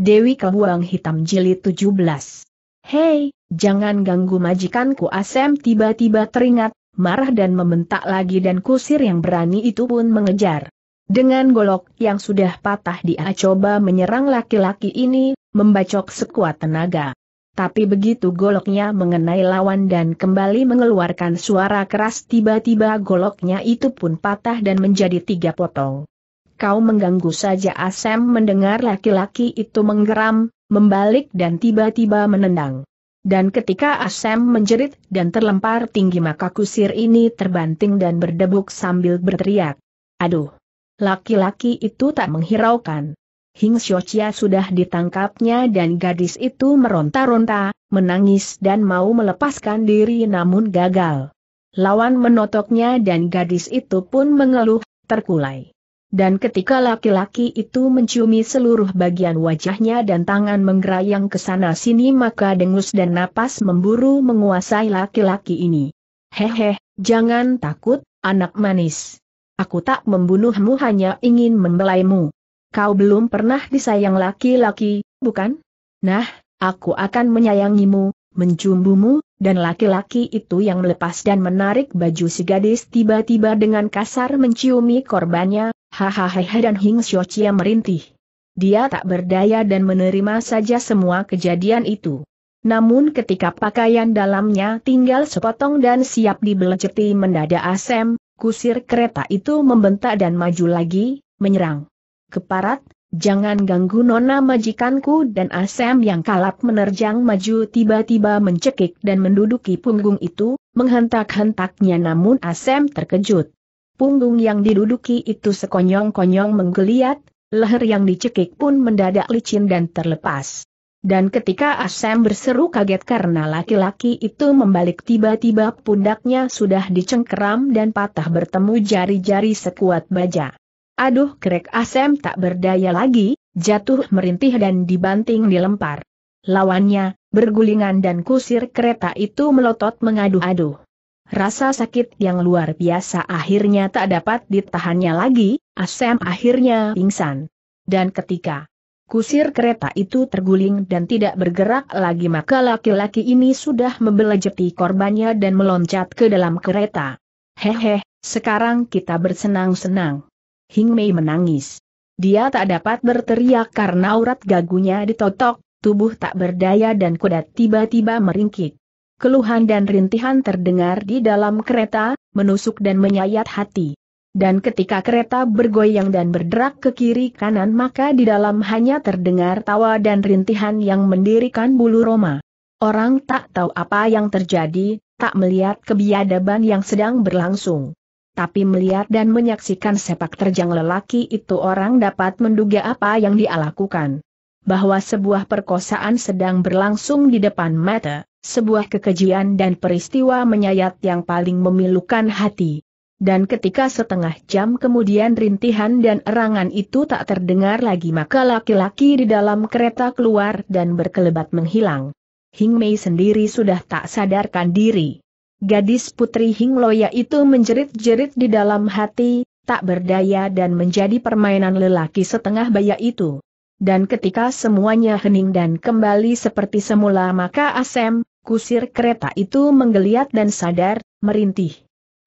Dewi Kebuang Hitam Jilid 17. Hei, jangan ganggu majikanku Asem tiba-tiba teringat, marah dan membentak lagi dan kusir yang berani itu pun mengejar. Dengan golok yang sudah patah dia coba menyerang laki-laki ini, membacok sekuat tenaga. Tapi begitu goloknya mengenai lawan dan kembali mengeluarkan suara keras tiba-tiba goloknya itu pun patah dan menjadi tiga potong kau mengganggu saja Asem mendengar laki-laki itu menggeram, membalik dan tiba-tiba menendang. Dan ketika Asem menjerit dan terlempar tinggi maka kusir ini terbanting dan berdebuk sambil berteriak. Aduh! Laki-laki itu tak menghiraukan. Hing Xiochia sudah ditangkapnya dan gadis itu meronta-ronta, menangis dan mau melepaskan diri namun gagal. Lawan menotoknya dan gadis itu pun mengeluh, terkulai. Dan ketika laki-laki itu menciumi seluruh bagian wajahnya dan tangan menggerayang ke sana sini maka dengus dan napas memburu menguasai laki-laki ini. Hehe, jangan takut, anak manis. Aku tak membunuhmu hanya ingin membelaimu. Kau belum pernah disayang laki-laki, bukan? Nah, aku akan menyayangimu, mencumbumu, dan laki-laki itu yang melepas dan menarik baju si gadis tiba-tiba dengan kasar menciumi korbannya, Hahaha dan Hing Xiuqia merintih. Dia tak berdaya dan menerima saja semua kejadian itu. Namun ketika pakaian dalamnya tinggal sepotong dan siap dibeleceti mendadak asem, kusir kereta itu membentak dan maju lagi, menyerang. Keparat, jangan ganggu nona majikanku dan asem yang kalap menerjang maju tiba-tiba mencekik dan menduduki punggung itu, menghentak-hentaknya namun asem terkejut. Punggung yang diduduki itu sekonyong-konyong menggeliat, leher yang dicekik pun mendadak licin dan terlepas. Dan ketika Asem berseru kaget karena laki-laki itu membalik tiba-tiba pundaknya sudah dicengkeram dan patah bertemu jari-jari sekuat baja. Aduh krek Asem tak berdaya lagi, jatuh merintih dan dibanting dilempar. Lawannya, bergulingan dan kusir kereta itu melotot mengadu aduh Rasa sakit yang luar biasa akhirnya tak dapat ditahannya lagi, Asem akhirnya pingsan. Dan ketika kusir kereta itu terguling dan tidak bergerak lagi maka laki-laki ini sudah membelejeti korbannya dan meloncat ke dalam kereta. Hehe, sekarang kita bersenang-senang. Hing Mei menangis. Dia tak dapat berteriak karena urat gagunya ditotok, tubuh tak berdaya dan kuda tiba-tiba meringkik keluhan dan rintihan terdengar di dalam kereta, menusuk dan menyayat hati. Dan ketika kereta bergoyang dan berderak ke kiri kanan maka di dalam hanya terdengar tawa dan rintihan yang mendirikan bulu Roma. Orang tak tahu apa yang terjadi, tak melihat kebiadaban yang sedang berlangsung. Tapi melihat dan menyaksikan sepak terjang lelaki itu orang dapat menduga apa yang dia lakukan. Bahwa sebuah perkosaan sedang berlangsung di depan mata sebuah kekejian dan peristiwa menyayat yang paling memilukan hati. Dan ketika setengah jam kemudian rintihan dan erangan itu tak terdengar lagi maka laki-laki di dalam kereta keluar dan berkelebat menghilang. Hing Mei sendiri sudah tak sadarkan diri. Gadis putri Hing Loya itu menjerit-jerit di dalam hati, tak berdaya dan menjadi permainan lelaki setengah baya itu. Dan ketika semuanya hening dan kembali seperti semula maka Asem, Kusir kereta itu menggeliat dan sadar, merintih.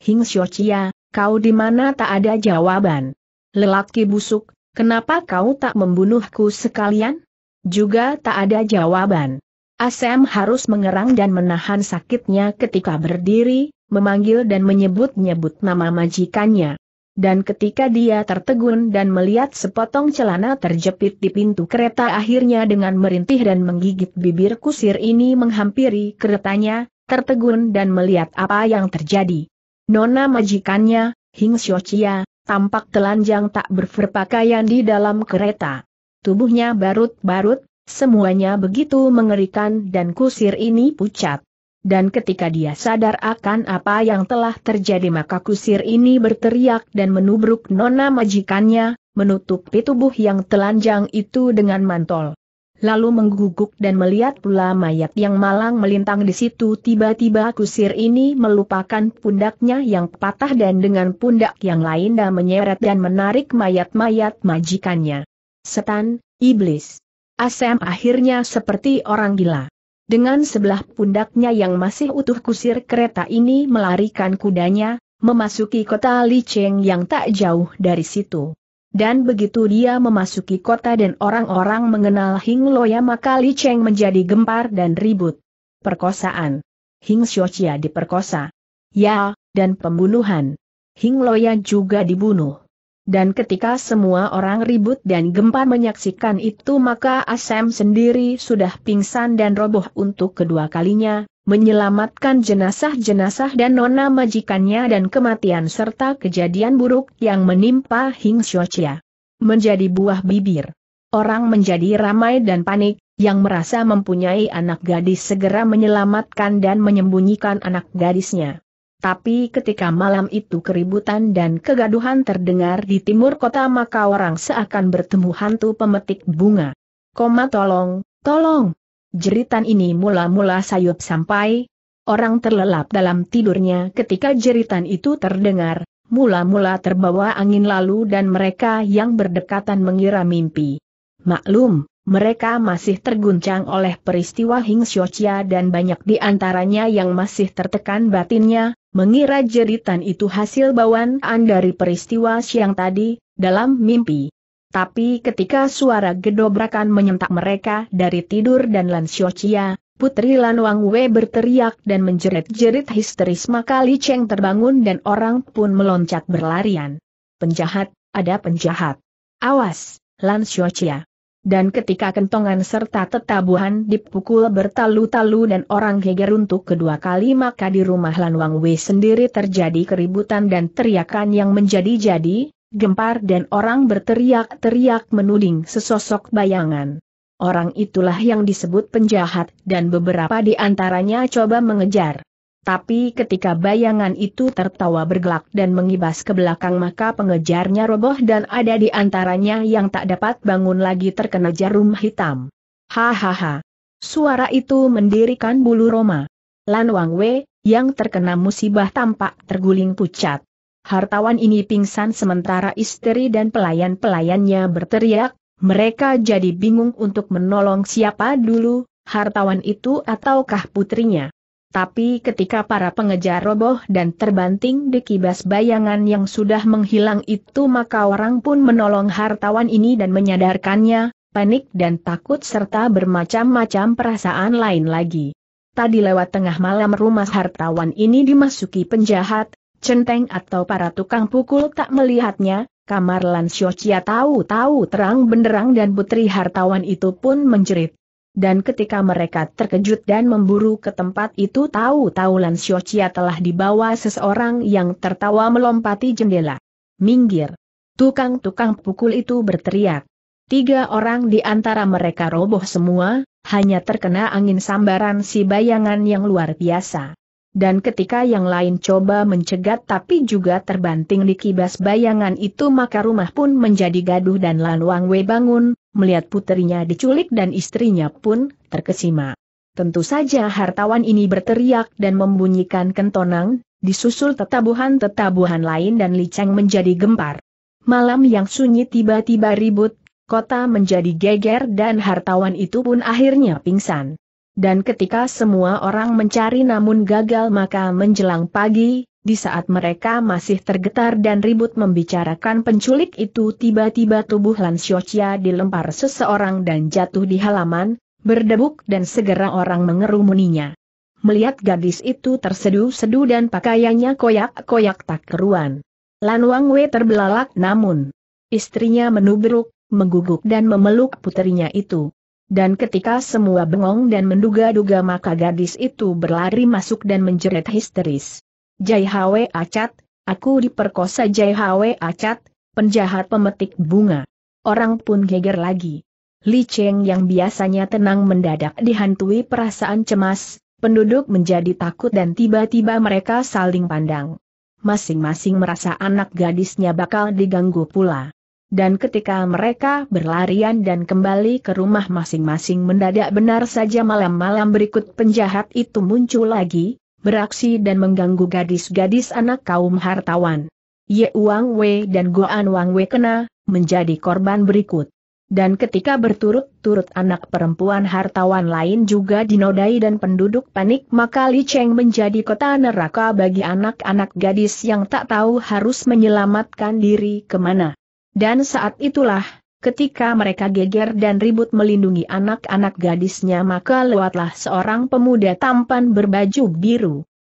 Hing Xiochia, kau di mana tak ada jawaban. Lelaki busuk, kenapa kau tak membunuhku sekalian? Juga tak ada jawaban. Asem harus mengerang dan menahan sakitnya ketika berdiri, memanggil dan menyebut-nyebut nama majikannya. Dan ketika dia tertegun dan melihat sepotong celana terjepit di pintu kereta akhirnya dengan merintih dan menggigit bibir kusir ini menghampiri keretanya, tertegun dan melihat apa yang terjadi. Nona majikannya, Hing Xiochia, tampak telanjang tak berperpakaian di dalam kereta. Tubuhnya barut-barut, semuanya begitu mengerikan dan kusir ini pucat dan ketika dia sadar akan apa yang telah terjadi maka kusir ini berteriak dan menubruk nona majikannya, menutupi tubuh yang telanjang itu dengan mantol. Lalu mengguguk dan melihat pula mayat yang malang melintang di situ tiba-tiba kusir ini melupakan pundaknya yang patah dan dengan pundak yang lain dan menyeret dan menarik mayat-mayat majikannya. Setan, iblis. Asem akhirnya seperti orang gila. Dengan sebelah pundaknya yang masih utuh kusir kereta ini melarikan kudanya, memasuki kota Licheng yang tak jauh dari situ. Dan begitu dia memasuki kota dan orang-orang mengenal Hing Loya maka Li Cheng menjadi gempar dan ribut. Perkosaan. Hing Xiochia diperkosa. Ya, dan pembunuhan. Hing Loya juga dibunuh. Dan ketika semua orang ribut dan gempa menyaksikan itu maka Asem sendiri sudah pingsan dan roboh untuk kedua kalinya, menyelamatkan jenazah-jenazah dan nona majikannya dan kematian serta kejadian buruk yang menimpa Hing Xiaochia. Menjadi buah bibir. Orang menjadi ramai dan panik, yang merasa mempunyai anak gadis segera menyelamatkan dan menyembunyikan anak gadisnya. Tapi ketika malam itu keributan dan kegaduhan terdengar di timur kota maka orang seakan bertemu hantu pemetik bunga. Koma tolong, tolong. Jeritan ini mula-mula sayup sampai. Orang terlelap dalam tidurnya ketika jeritan itu terdengar, mula-mula terbawa angin lalu dan mereka yang berdekatan mengira mimpi. Maklum, mereka masih terguncang oleh peristiwa Hing Xiochia dan banyak di antaranya yang masih tertekan batinnya, mengira jeritan itu hasil bawaan dari peristiwa siang tadi, dalam mimpi. Tapi ketika suara gedobrakan menyentak mereka dari tidur dan Lan Xiochia, Putri Lan Wang Wei berteriak dan menjerit-jerit histeris maka Li Cheng terbangun dan orang pun meloncat berlarian. Penjahat, ada penjahat. Awas, Lan Xiochia dan ketika kentongan serta tetabuhan dipukul bertalu-talu dan orang geger untuk kedua kali maka di rumah Lan Wang Wei sendiri terjadi keributan dan teriakan yang menjadi-jadi, gempar dan orang berteriak-teriak menuding sesosok bayangan. Orang itulah yang disebut penjahat dan beberapa di antaranya coba mengejar. Tapi ketika bayangan itu tertawa bergelak dan mengibas ke belakang maka pengejarnya roboh dan ada di antaranya yang tak dapat bangun lagi terkena jarum hitam. Hahaha. Suara itu mendirikan bulu Roma. Lan Wang Wei, yang terkena musibah tampak terguling pucat. Hartawan ini pingsan sementara istri dan pelayan-pelayannya berteriak, mereka jadi bingung untuk menolong siapa dulu, hartawan itu ataukah putrinya. Tapi ketika para pengejar roboh dan terbanting di kibas bayangan yang sudah menghilang itu maka orang pun menolong hartawan ini dan menyadarkannya, panik dan takut serta bermacam-macam perasaan lain lagi. Tadi lewat tengah malam rumah hartawan ini dimasuki penjahat, centeng atau para tukang pukul tak melihatnya, kamar Lansio tahu-tahu terang benderang dan putri hartawan itu pun menjerit. Dan ketika mereka terkejut dan memburu ke tempat itu tahu-tahu Lan telah dibawa seseorang yang tertawa melompati jendela. Minggir! Tukang-tukang pukul itu berteriak. Tiga orang di antara mereka roboh semua, hanya terkena angin sambaran si bayangan yang luar biasa dan ketika yang lain coba mencegat tapi juga terbanting di kibas bayangan itu maka rumah pun menjadi gaduh dan Lan Wang Wei bangun, melihat putrinya diculik dan istrinya pun terkesima. Tentu saja hartawan ini berteriak dan membunyikan kentonang, disusul tetabuhan-tetabuhan lain dan licang menjadi gempar. Malam yang sunyi tiba-tiba ribut, kota menjadi geger dan hartawan itu pun akhirnya pingsan. Dan ketika semua orang mencari namun gagal maka menjelang pagi, di saat mereka masih tergetar dan ribut membicarakan penculik itu tiba-tiba tubuh Lan Xiochia dilempar seseorang dan jatuh di halaman, berdebuk dan segera orang mengerumuninya. Melihat gadis itu tersedu sedu dan pakaiannya koyak-koyak tak keruan. Lan Wang Wei terbelalak namun istrinya menubruk, mengguguk dan memeluk putrinya itu. Dan ketika semua bengong dan menduga-duga maka gadis itu berlari masuk dan menjerit histeris. Jai Hwe Acat, aku diperkosa Jai Hwe Acat, penjahat pemetik bunga. Orang pun geger lagi. Li Cheng yang biasanya tenang mendadak dihantui perasaan cemas, penduduk menjadi takut dan tiba-tiba mereka saling pandang. Masing-masing merasa anak gadisnya bakal diganggu pula dan ketika mereka berlarian dan kembali ke rumah masing-masing mendadak benar saja malam-malam berikut penjahat itu muncul lagi, beraksi dan mengganggu gadis-gadis anak kaum hartawan. Ye Wang Wei dan Goan Wang Wei kena, menjadi korban berikut. Dan ketika berturut-turut anak perempuan hartawan lain juga dinodai dan penduduk panik maka Li Cheng menjadi kota neraka bagi anak-anak gadis yang tak tahu harus menyelamatkan diri kemana. Dan saat itulah, ketika mereka geger dan ribut melindungi anak-anak gadisnya maka lewatlah seorang pemuda tampan berbaju biru.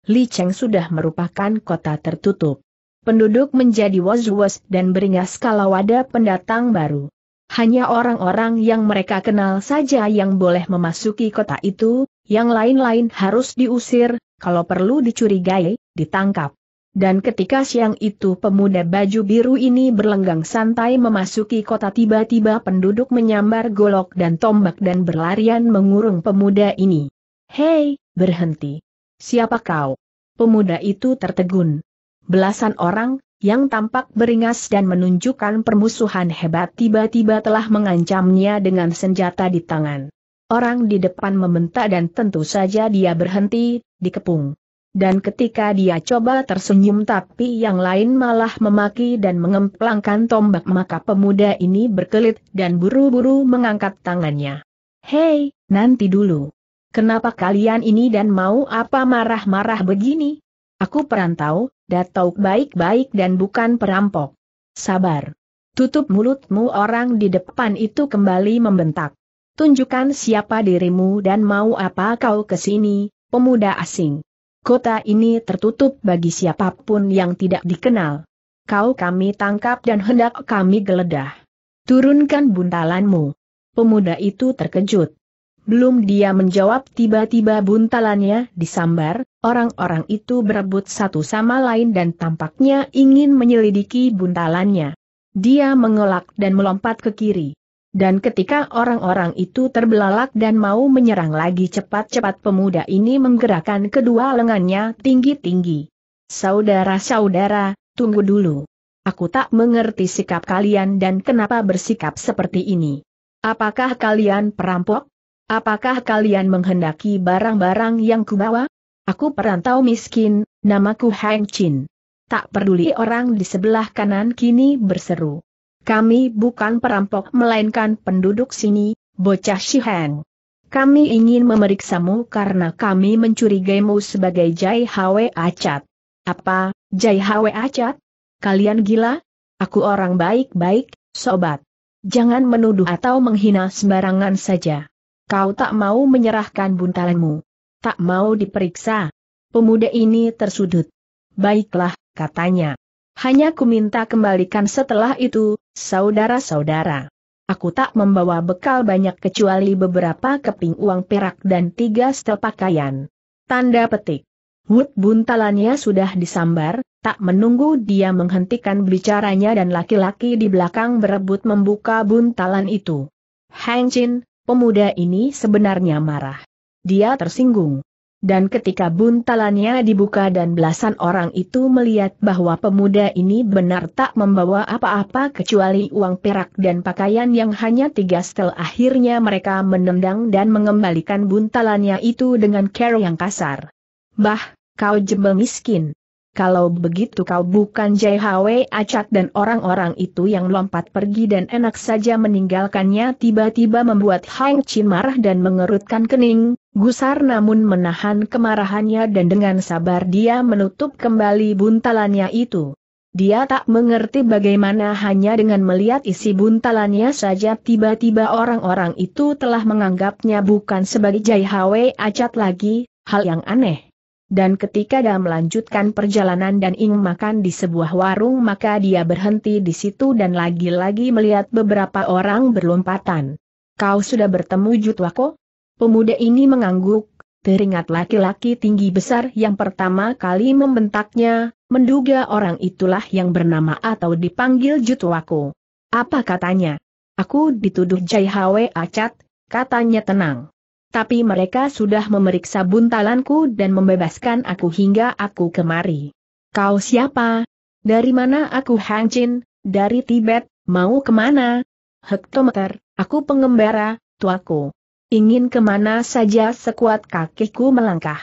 Li Cheng sudah merupakan kota tertutup. Penduduk menjadi was-was dan beringas kalau ada pendatang baru. Hanya orang-orang yang mereka kenal saja yang boleh memasuki kota itu, yang lain-lain harus diusir, kalau perlu dicurigai, ditangkap. Dan ketika siang itu pemuda baju biru ini berlenggang santai memasuki kota tiba-tiba penduduk menyambar golok dan tombak dan berlarian mengurung pemuda ini. Hei, berhenti. Siapa kau? Pemuda itu tertegun. Belasan orang, yang tampak beringas dan menunjukkan permusuhan hebat tiba-tiba telah mengancamnya dengan senjata di tangan. Orang di depan membentak dan tentu saja dia berhenti, dikepung dan ketika dia coba tersenyum tapi yang lain malah memaki dan mengemplangkan tombak maka pemuda ini berkelit dan buru-buru mengangkat tangannya. Hei, nanti dulu. Kenapa kalian ini dan mau apa marah-marah begini? Aku perantau, datau baik-baik dan bukan perampok. Sabar. Tutup mulutmu orang di depan itu kembali membentak. Tunjukkan siapa dirimu dan mau apa kau kesini, pemuda asing kota ini tertutup bagi siapapun yang tidak dikenal. Kau kami tangkap dan hendak kami geledah. Turunkan buntalanmu. Pemuda itu terkejut. Belum dia menjawab tiba-tiba buntalannya disambar, orang-orang itu berebut satu sama lain dan tampaknya ingin menyelidiki buntalannya. Dia mengelak dan melompat ke kiri. Dan ketika orang-orang itu terbelalak dan mau menyerang lagi cepat-cepat pemuda ini menggerakkan kedua lengannya tinggi-tinggi. Saudara-saudara, tunggu dulu. Aku tak mengerti sikap kalian dan kenapa bersikap seperti ini. Apakah kalian perampok? Apakah kalian menghendaki barang-barang yang kubawa? Aku perantau miskin, namaku Hang Chin. Tak peduli orang di sebelah kanan kini berseru. Kami bukan perampok melainkan penduduk sini, bocah Shiheng. Kami ingin memeriksamu karena kami mencurigaimu sebagai Jai Hwe Acat. Apa, Jai Hwe Acat? Kalian gila? Aku orang baik-baik, sobat. Jangan menuduh atau menghina sembarangan saja. Kau tak mau menyerahkan buntalanmu. Tak mau diperiksa. Pemuda ini tersudut. Baiklah, katanya. Hanya ku minta kembalikan setelah itu, Saudara-saudara, aku tak membawa bekal banyak kecuali beberapa keping uang perak dan tiga setel pakaian. Tanda petik. Wood buntalannya sudah disambar, tak menunggu dia menghentikan bicaranya dan laki-laki di belakang berebut membuka buntalan itu. Hang Chin, pemuda ini sebenarnya marah. Dia tersinggung. Dan ketika buntalannya dibuka dan belasan orang itu melihat bahwa pemuda ini benar tak membawa apa-apa kecuali uang perak dan pakaian yang hanya tiga setel akhirnya mereka menendang dan mengembalikan buntalannya itu dengan cara yang kasar. Bah, kau jebel miskin. Kalau begitu kau bukan JHW Acat dan orang-orang itu yang lompat pergi dan enak saja meninggalkannya tiba-tiba membuat Hang Chin marah dan mengerutkan kening, gusar namun menahan kemarahannya dan dengan sabar dia menutup kembali buntalannya itu. Dia tak mengerti bagaimana hanya dengan melihat isi buntalannya saja tiba-tiba orang-orang itu telah menganggapnya bukan sebagai Jai Hwe Acat lagi, hal yang aneh dan ketika dia melanjutkan perjalanan dan ingin makan di sebuah warung maka dia berhenti di situ dan lagi-lagi melihat beberapa orang berlompatan. Kau sudah bertemu Jutwako? Pemuda ini mengangguk, teringat laki-laki tinggi besar yang pertama kali membentaknya, menduga orang itulah yang bernama atau dipanggil Jutwako. Apa katanya? Aku dituduh Jai Hwe Acat, katanya tenang tapi mereka sudah memeriksa buntalanku dan membebaskan aku hingga aku kemari. Kau siapa? Dari mana aku Hang Jin? Dari Tibet, mau kemana? Hektometer, aku pengembara, tuaku. Ingin kemana saja sekuat kakiku melangkah.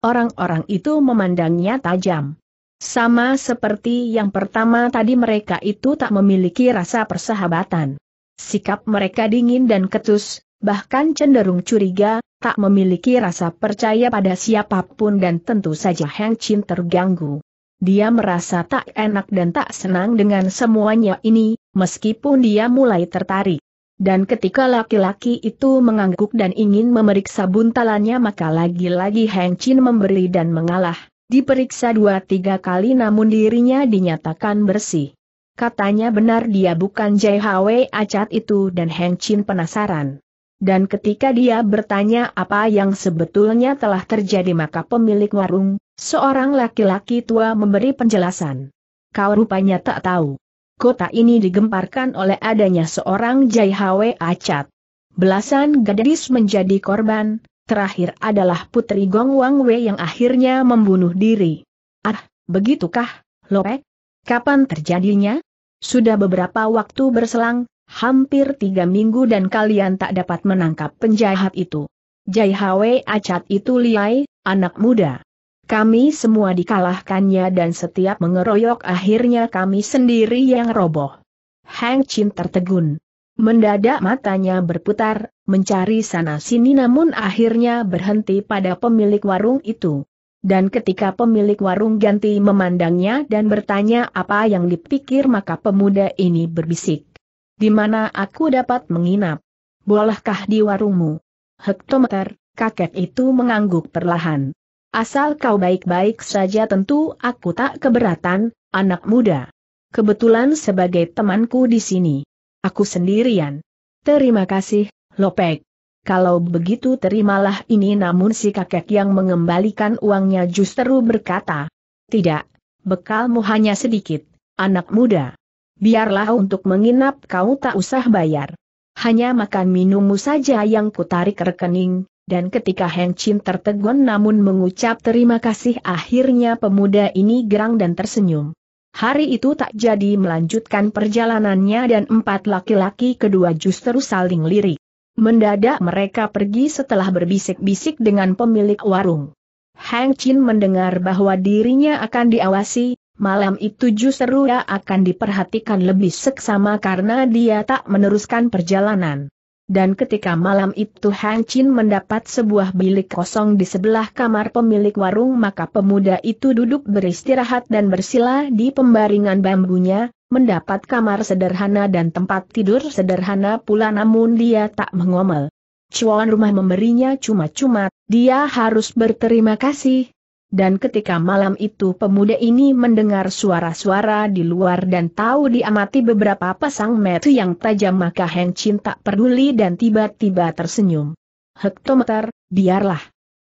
Orang-orang itu memandangnya tajam. Sama seperti yang pertama tadi mereka itu tak memiliki rasa persahabatan. Sikap mereka dingin dan ketus, bahkan cenderung curiga, tak memiliki rasa percaya pada siapapun dan tentu saja Heng Chin terganggu. Dia merasa tak enak dan tak senang dengan semuanya ini, meskipun dia mulai tertarik. Dan ketika laki-laki itu mengangguk dan ingin memeriksa buntalannya maka lagi-lagi Heng Chin memberi dan mengalah. Diperiksa dua tiga kali namun dirinya dinyatakan bersih. Katanya benar dia bukan Jai Hwe Acat itu dan Heng Chin penasaran. Dan ketika dia bertanya apa yang sebetulnya telah terjadi maka pemilik warung, seorang laki-laki tua memberi penjelasan. Kau rupanya tak tahu. Kota ini digemparkan oleh adanya seorang jaihawe Acat. Belasan gadis menjadi korban, terakhir adalah Putri Gong Wang Wei yang akhirnya membunuh diri. Ah, begitukah, Lopek? Kapan terjadinya? Sudah beberapa waktu berselang, Hampir tiga minggu dan kalian tak dapat menangkap penjahat itu. Jai Hwe Acat itu liai, anak muda. Kami semua dikalahkannya dan setiap mengeroyok akhirnya kami sendiri yang roboh. Hang Chin tertegun. Mendadak matanya berputar, mencari sana-sini namun akhirnya berhenti pada pemilik warung itu. Dan ketika pemilik warung ganti memandangnya dan bertanya apa yang dipikir maka pemuda ini berbisik. Di mana aku dapat menginap? Bolehkah di warungmu? Hektometer, kakek itu mengangguk perlahan. Asal kau baik-baik saja tentu aku tak keberatan, anak muda. Kebetulan sebagai temanku di sini. Aku sendirian. Terima kasih, Lopek. Kalau begitu terimalah ini namun si kakek yang mengembalikan uangnya justru berkata, Tidak, bekalmu hanya sedikit, anak muda biarlah untuk menginap kau tak usah bayar. Hanya makan minummu saja yang kutarik rekening, dan ketika Heng Chin tertegun namun mengucap terima kasih akhirnya pemuda ini gerang dan tersenyum. Hari itu tak jadi melanjutkan perjalanannya dan empat laki-laki kedua justru saling lirik. Mendadak mereka pergi setelah berbisik-bisik dengan pemilik warung. Hang Chin mendengar bahwa dirinya akan diawasi, malam itu justru akan diperhatikan lebih seksama karena dia tak meneruskan perjalanan. Dan ketika malam itu Hang Chin mendapat sebuah bilik kosong di sebelah kamar pemilik warung maka pemuda itu duduk beristirahat dan bersila di pembaringan bambunya, mendapat kamar sederhana dan tempat tidur sederhana pula namun dia tak mengomel. Cuan rumah memberinya cuma-cuma, dia harus berterima kasih, dan ketika malam itu pemuda ini mendengar suara-suara di luar dan tahu diamati beberapa pasang metu yang tajam maka Heng Chin tak peduli dan tiba-tiba tersenyum. Hektometer, biarlah.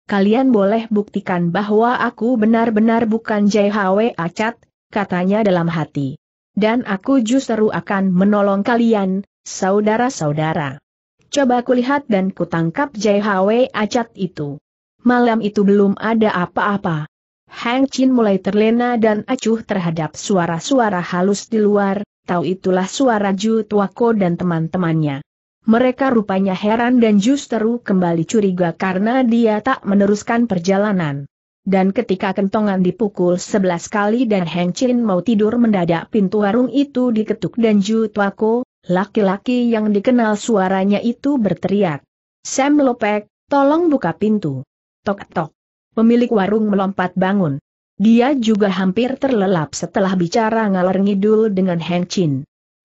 Kalian boleh buktikan bahwa aku benar-benar bukan JHW Acat, katanya dalam hati. Dan aku justru akan menolong kalian, saudara-saudara. Coba kulihat dan kutangkap JHW Acat itu malam itu belum ada apa-apa. Hang Chin mulai terlena dan acuh terhadap suara-suara halus di luar, tahu itulah suara Ju Tuako dan teman-temannya. Mereka rupanya heran dan justru kembali curiga karena dia tak meneruskan perjalanan. Dan ketika kentongan dipukul sebelas kali dan Heng Chin mau tidur mendadak pintu warung itu diketuk dan Ju Tuako, laki-laki yang dikenal suaranya itu berteriak. Sam Lopek, tolong buka pintu tok-tok. Pemilik warung melompat bangun. Dia juga hampir terlelap setelah bicara ngalor ngidul dengan Heng Chin.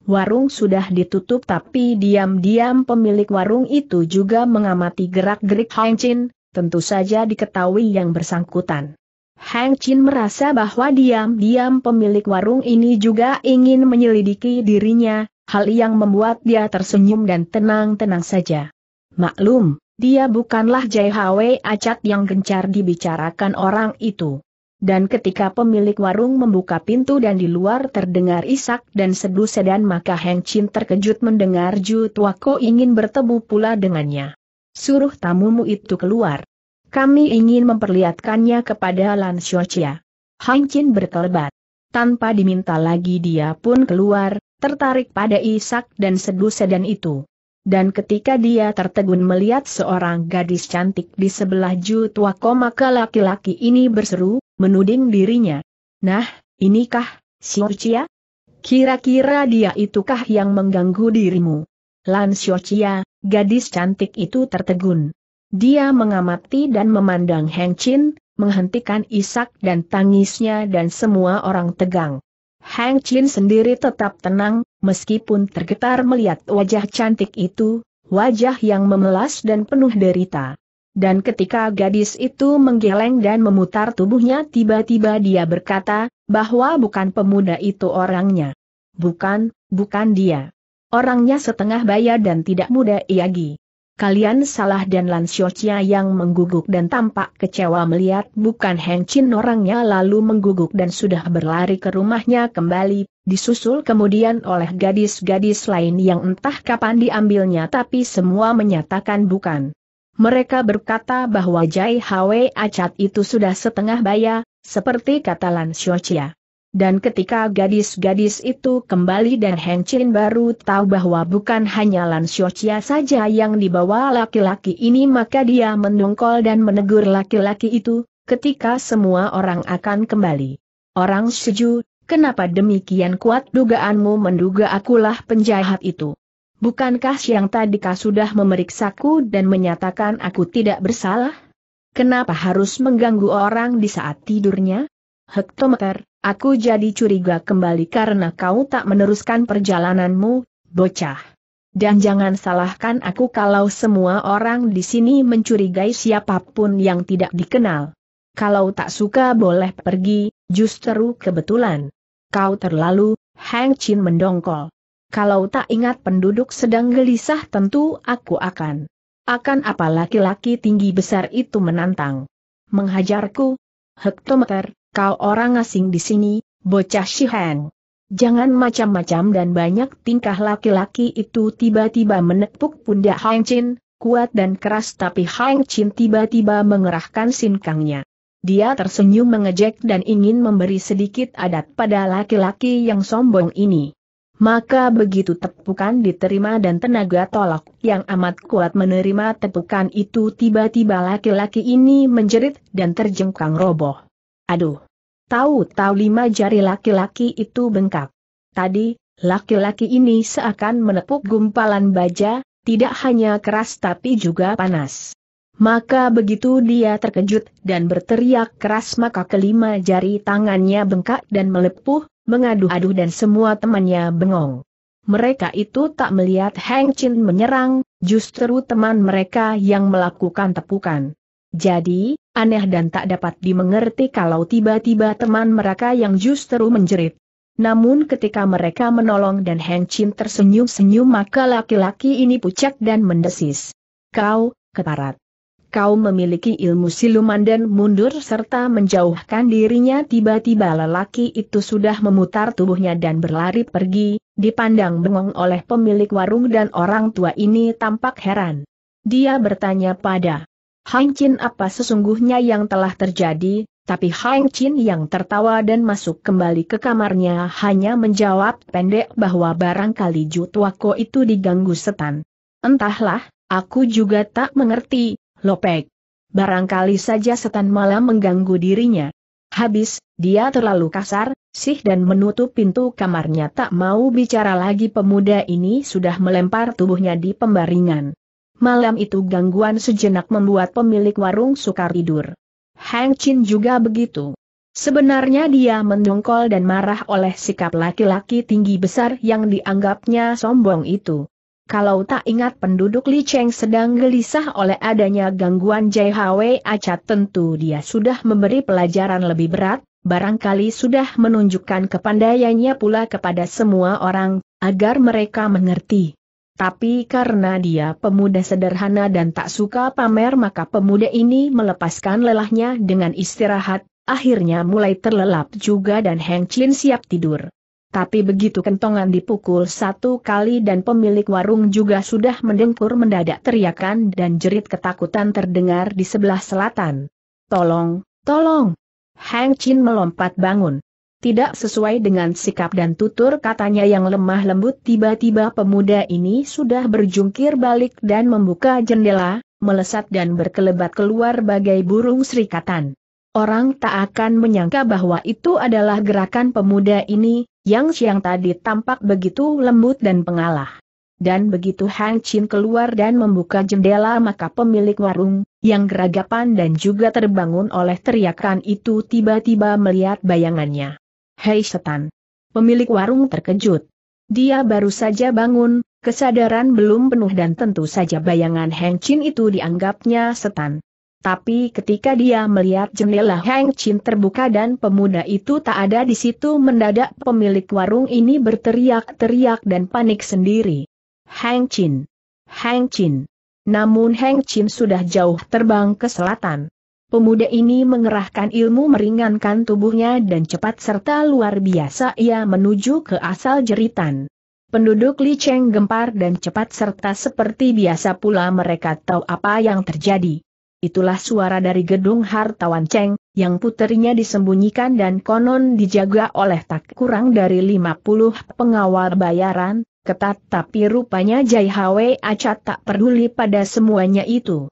Warung sudah ditutup tapi diam-diam pemilik warung itu juga mengamati gerak-gerik Heng Chin, tentu saja diketahui yang bersangkutan. Hang Chin merasa bahwa diam-diam pemilik warung ini juga ingin menyelidiki dirinya, hal yang membuat dia tersenyum dan tenang-tenang saja. Maklum, dia bukanlah Jai JHW Acat yang gencar dibicarakan orang itu. Dan ketika pemilik warung membuka pintu dan di luar terdengar isak dan sedu sedan maka Heng Chin terkejut mendengar Ju Tuako ingin bertemu pula dengannya. Suruh tamumu itu keluar. Kami ingin memperlihatkannya kepada Lan Xiochia. Heng Chin berkelebat. Tanpa diminta lagi dia pun keluar, tertarik pada isak dan sedu sedan itu dan ketika dia tertegun melihat seorang gadis cantik di sebelah jutwa, maka laki-laki ini berseru, menuding dirinya. Nah, inikah, Siochia? Kira-kira dia itukah yang mengganggu dirimu? Lan Siochia, gadis cantik itu tertegun. Dia mengamati dan memandang Heng Chin, menghentikan isak dan tangisnya dan semua orang tegang. Heng Chin sendiri tetap tenang, meskipun tergetar melihat wajah cantik itu, wajah yang memelas dan penuh derita. Dan ketika gadis itu menggeleng dan memutar tubuhnya tiba-tiba dia berkata, bahwa bukan pemuda itu orangnya. Bukan, bukan dia. Orangnya setengah baya dan tidak muda Iagi kalian salah dan Lan yang mengguguk dan tampak kecewa melihat bukan Heng Chin orangnya lalu mengguguk dan sudah berlari ke rumahnya kembali, disusul kemudian oleh gadis-gadis lain yang entah kapan diambilnya tapi semua menyatakan bukan. Mereka berkata bahwa Jai Hwe Acat itu sudah setengah baya, seperti kata Lan dan ketika gadis-gadis itu kembali dan Heng Chin baru tahu bahwa bukan hanya Lan saja yang dibawa laki-laki ini maka dia mendongkol dan menegur laki-laki itu, ketika semua orang akan kembali. Orang setuju, kenapa demikian kuat dugaanmu menduga akulah penjahat itu? Bukankah siang tadi kau sudah memeriksaku dan menyatakan aku tidak bersalah? Kenapa harus mengganggu orang di saat tidurnya? Hektometer, aku jadi curiga kembali karena kau tak meneruskan perjalananmu, bocah. Dan jangan salahkan aku kalau semua orang di sini mencurigai siapapun yang tidak dikenal. Kalau tak suka boleh pergi, justru kebetulan. Kau terlalu, Hang Chin mendongkol. Kalau tak ingat penduduk sedang gelisah tentu aku akan. Akan apa laki-laki tinggi besar itu menantang. Menghajarku, Hektometer, kau orang asing di sini, bocah Shihan. Jangan macam-macam dan banyak tingkah laki-laki itu tiba-tiba menepuk pundak Hang Chin, kuat dan keras tapi Hang Chin tiba-tiba mengerahkan sinkangnya. Dia tersenyum mengejek dan ingin memberi sedikit adat pada laki-laki yang sombong ini. Maka begitu tepukan diterima dan tenaga tolak yang amat kuat menerima tepukan itu tiba-tiba laki-laki ini menjerit dan terjengkang roboh. Aduh! Tahu-tahu lima jari laki-laki itu bengkak. Tadi, laki-laki ini seakan menepuk gumpalan baja, tidak hanya keras tapi juga panas. Maka begitu dia terkejut dan berteriak keras maka kelima jari tangannya bengkak dan melepuh, mengadu-adu dan semua temannya bengong. Mereka itu tak melihat Heng Chin menyerang, justru teman mereka yang melakukan tepukan. Jadi, Aneh dan tak dapat dimengerti kalau tiba-tiba teman mereka yang justru menjerit. Namun ketika mereka menolong dan Heng Chin tersenyum-senyum maka laki-laki ini pucat dan mendesis. Kau, keparat. Kau memiliki ilmu siluman dan mundur serta menjauhkan dirinya tiba-tiba lelaki itu sudah memutar tubuhnya dan berlari pergi, dipandang bengong oleh pemilik warung dan orang tua ini tampak heran. Dia bertanya pada Hang Chin apa sesungguhnya yang telah terjadi, tapi Hang Chin yang tertawa dan masuk kembali ke kamarnya hanya menjawab pendek bahwa barangkali Jutwako itu diganggu setan. Entahlah, aku juga tak mengerti, Lopek. Barangkali saja setan malam mengganggu dirinya. Habis, dia terlalu kasar, sih dan menutup pintu kamarnya tak mau bicara lagi pemuda ini sudah melempar tubuhnya di pembaringan. Malam itu gangguan sejenak membuat pemilik warung sukar tidur. Hang Chin juga begitu. Sebenarnya dia mendongkol dan marah oleh sikap laki-laki tinggi besar yang dianggapnya sombong itu. Kalau tak ingat penduduk Li Cheng sedang gelisah oleh adanya gangguan JHW Acat tentu dia sudah memberi pelajaran lebih berat, barangkali sudah menunjukkan kepandaiannya pula kepada semua orang, agar mereka mengerti. Tapi karena dia pemuda sederhana dan tak suka pamer maka pemuda ini melepaskan lelahnya dengan istirahat, akhirnya mulai terlelap juga dan Heng Chin siap tidur. Tapi begitu kentongan dipukul satu kali dan pemilik warung juga sudah mendengkur mendadak teriakan dan jerit ketakutan terdengar di sebelah selatan. Tolong, tolong! Heng Chin melompat bangun. Tidak sesuai dengan sikap dan tutur katanya yang lemah lembut tiba-tiba pemuda ini sudah berjungkir balik dan membuka jendela, melesat dan berkelebat keluar bagai burung serikatan. Orang tak akan menyangka bahwa itu adalah gerakan pemuda ini, yang siang tadi tampak begitu lembut dan pengalah. Dan begitu Hang Chin keluar dan membuka jendela maka pemilik warung, yang geragapan dan juga terbangun oleh teriakan itu tiba-tiba melihat bayangannya. Hei setan. Pemilik warung terkejut. Dia baru saja bangun, kesadaran belum penuh dan tentu saja bayangan Heng Chin itu dianggapnya setan. Tapi ketika dia melihat jendela Heng Chin terbuka dan pemuda itu tak ada di situ mendadak pemilik warung ini berteriak-teriak dan panik sendiri. Heng Chin! Heng Chin! Namun Heng Chin sudah jauh terbang ke selatan. Pemuda ini mengerahkan ilmu meringankan tubuhnya dan cepat serta luar biasa ia menuju ke asal jeritan. Penduduk Li Cheng gempar dan cepat serta seperti biasa pula mereka tahu apa yang terjadi. Itulah suara dari gedung hartawan Cheng, yang puterinya disembunyikan dan konon dijaga oleh tak kurang dari 50 pengawal bayaran, ketat tapi rupanya Jai Hwe Acat tak peduli pada semuanya itu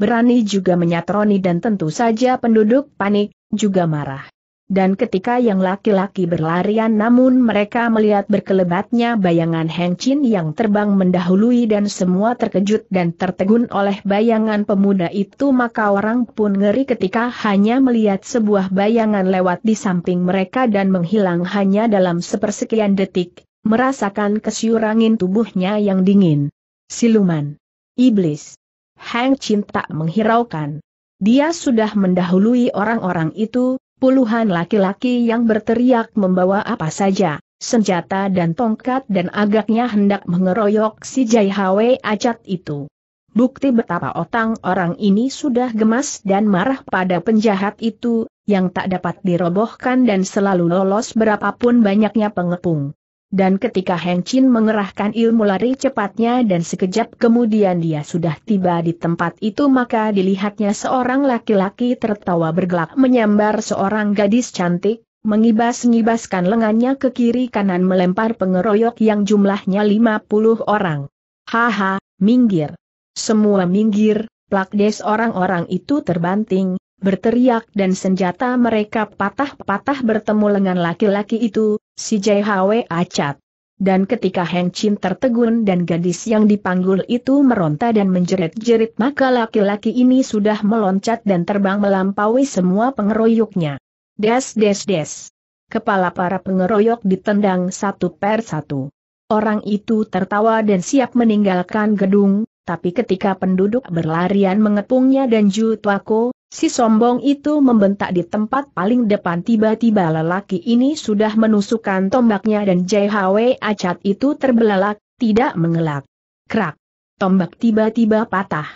berani juga menyatroni dan tentu saja penduduk panik, juga marah. Dan ketika yang laki-laki berlarian namun mereka melihat berkelebatnya bayangan Heng Chin yang terbang mendahului dan semua terkejut dan tertegun oleh bayangan pemuda itu maka orang pun ngeri ketika hanya melihat sebuah bayangan lewat di samping mereka dan menghilang hanya dalam sepersekian detik, merasakan kesiurangin tubuhnya yang dingin. Siluman. Iblis. Hang Chin tak menghiraukan. Dia sudah mendahului orang-orang itu, puluhan laki-laki yang berteriak membawa apa saja, senjata dan tongkat dan agaknya hendak mengeroyok si Jai Hwe Acat itu. Bukti betapa otang orang ini sudah gemas dan marah pada penjahat itu, yang tak dapat dirobohkan dan selalu lolos berapapun banyaknya pengepung. Dan ketika Heng Chin mengerahkan ilmu lari cepatnya dan sekejap kemudian dia sudah tiba di tempat itu maka dilihatnya seorang laki-laki tertawa bergelak menyambar seorang gadis cantik, mengibas-ngibaskan lengannya ke kiri kanan melempar pengeroyok yang jumlahnya 50 orang. Haha, minggir. Semua minggir, plak des orang-orang itu terbanting, berteriak dan senjata mereka patah-patah bertemu lengan laki-laki itu, si Jaihawe Acat. Dan ketika Heng Chin tertegun dan gadis yang dipanggul itu meronta dan menjerit-jerit maka laki-laki ini sudah meloncat dan terbang melampaui semua pengeroyoknya. Des des des. Kepala para pengeroyok ditendang satu per satu. Orang itu tertawa dan siap meninggalkan gedung, tapi ketika penduduk berlarian mengepungnya dan Ju Tuako, Si sombong itu membentak di tempat paling depan tiba-tiba lelaki ini sudah menusukkan tombaknya dan JHW acat itu terbelalak, tidak mengelak. Krak! Tombak tiba-tiba patah.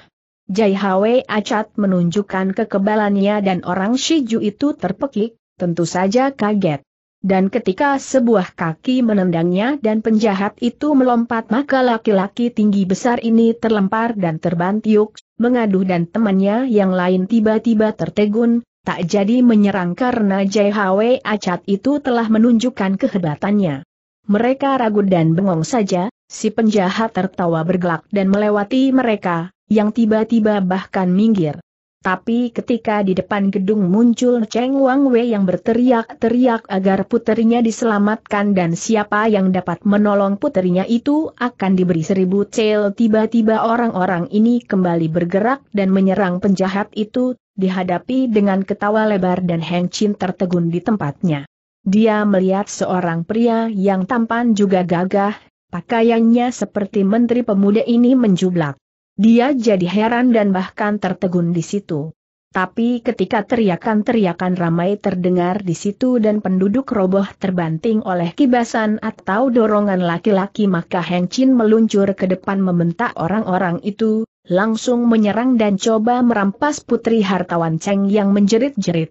JHW acat menunjukkan kekebalannya dan orang Shiju itu terpekik, tentu saja kaget. Dan ketika sebuah kaki menendangnya dan penjahat itu melompat maka laki-laki tinggi besar ini terlempar dan terbantiuk, mengaduh dan temannya yang lain tiba-tiba tertegun, tak jadi menyerang karena JHW Acat itu telah menunjukkan kehebatannya. Mereka ragu dan bengong saja, si penjahat tertawa bergelak dan melewati mereka, yang tiba-tiba bahkan minggir. Tapi ketika di depan gedung muncul Cheng Wang Wei yang berteriak-teriak agar puterinya diselamatkan dan siapa yang dapat menolong puterinya itu akan diberi seribu cel. Tiba-tiba orang-orang ini kembali bergerak dan menyerang penjahat itu, dihadapi dengan ketawa lebar dan Heng Chin tertegun di tempatnya. Dia melihat seorang pria yang tampan juga gagah, pakaiannya seperti menteri pemuda ini menjublak. Dia jadi heran dan bahkan tertegun di situ. Tapi ketika teriakan-teriakan ramai terdengar di situ dan penduduk roboh terbanting oleh kibasan atau dorongan laki-laki maka Heng Chin meluncur ke depan membentak orang-orang itu, langsung menyerang dan coba merampas putri hartawan Cheng yang menjerit-jerit.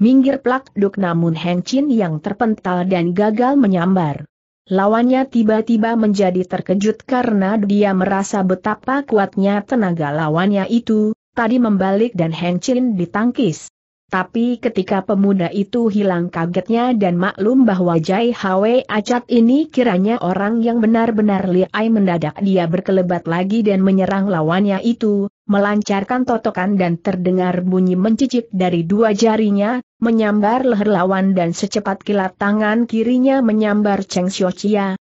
Minggir plak duk namun Heng Chin yang terpental dan gagal menyambar. Lawannya tiba-tiba menjadi terkejut karena dia merasa betapa kuatnya tenaga lawannya itu, tadi membalik dan Heng Chin ditangkis. Tapi ketika pemuda itu hilang kagetnya dan maklum bahwa Jai Hwe Acat ini kiranya orang yang benar-benar liai mendadak dia berkelebat lagi dan menyerang lawannya itu, melancarkan totokan dan terdengar bunyi mencicik dari dua jarinya, menyambar leher lawan dan secepat kilat tangan kirinya menyambar Cheng Xiu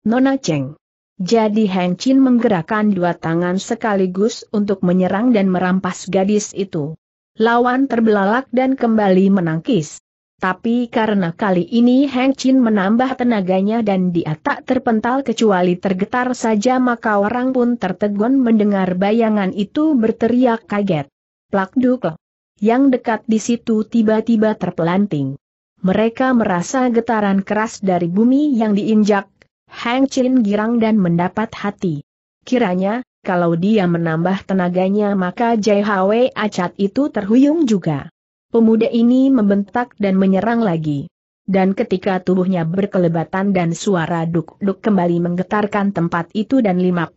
Nona Cheng. Jadi Heng Chin menggerakkan dua tangan sekaligus untuk menyerang dan merampas gadis itu lawan terbelalak dan kembali menangkis. Tapi karena kali ini Heng Chin menambah tenaganya dan dia tak terpental kecuali tergetar saja maka orang pun tertegun mendengar bayangan itu berteriak kaget. Plak duk Yang dekat di situ tiba-tiba terpelanting. Mereka merasa getaran keras dari bumi yang diinjak. Heng Chin girang dan mendapat hati. Kiranya, kalau dia menambah tenaganya maka JHW Acat itu terhuyung juga. Pemuda ini membentak dan menyerang lagi. Dan ketika tubuhnya berkelebatan dan suara duk-duk kembali menggetarkan tempat itu dan 50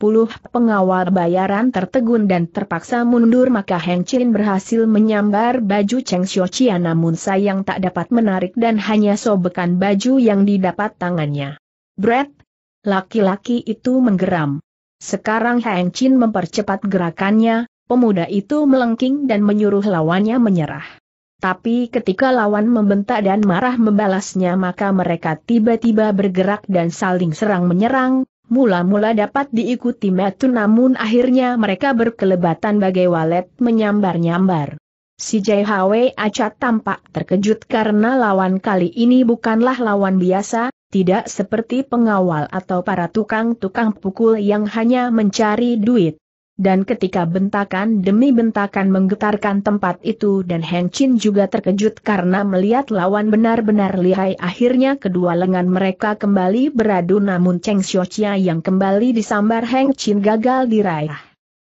pengawal bayaran tertegun dan terpaksa mundur maka Heng Chin berhasil menyambar baju Cheng Xiaoqia namun sayang tak dapat menarik dan hanya sobekan baju yang didapat tangannya. Brett, laki-laki itu menggeram. Sekarang Heng Chin mempercepat gerakannya, pemuda itu melengking dan menyuruh lawannya menyerah. Tapi ketika lawan membentak dan marah membalasnya maka mereka tiba-tiba bergerak dan saling serang menyerang, mula-mula dapat diikuti metu namun akhirnya mereka berkelebatan bagai walet menyambar-nyambar. Si Hwe Acat tampak terkejut karena lawan kali ini bukanlah lawan biasa, tidak seperti pengawal atau para tukang-tukang pukul yang hanya mencari duit. Dan ketika bentakan demi bentakan menggetarkan tempat itu dan Heng Chin juga terkejut karena melihat lawan benar-benar lihai akhirnya kedua lengan mereka kembali beradu namun Cheng Xiochia yang kembali disambar Heng Chin gagal diraih.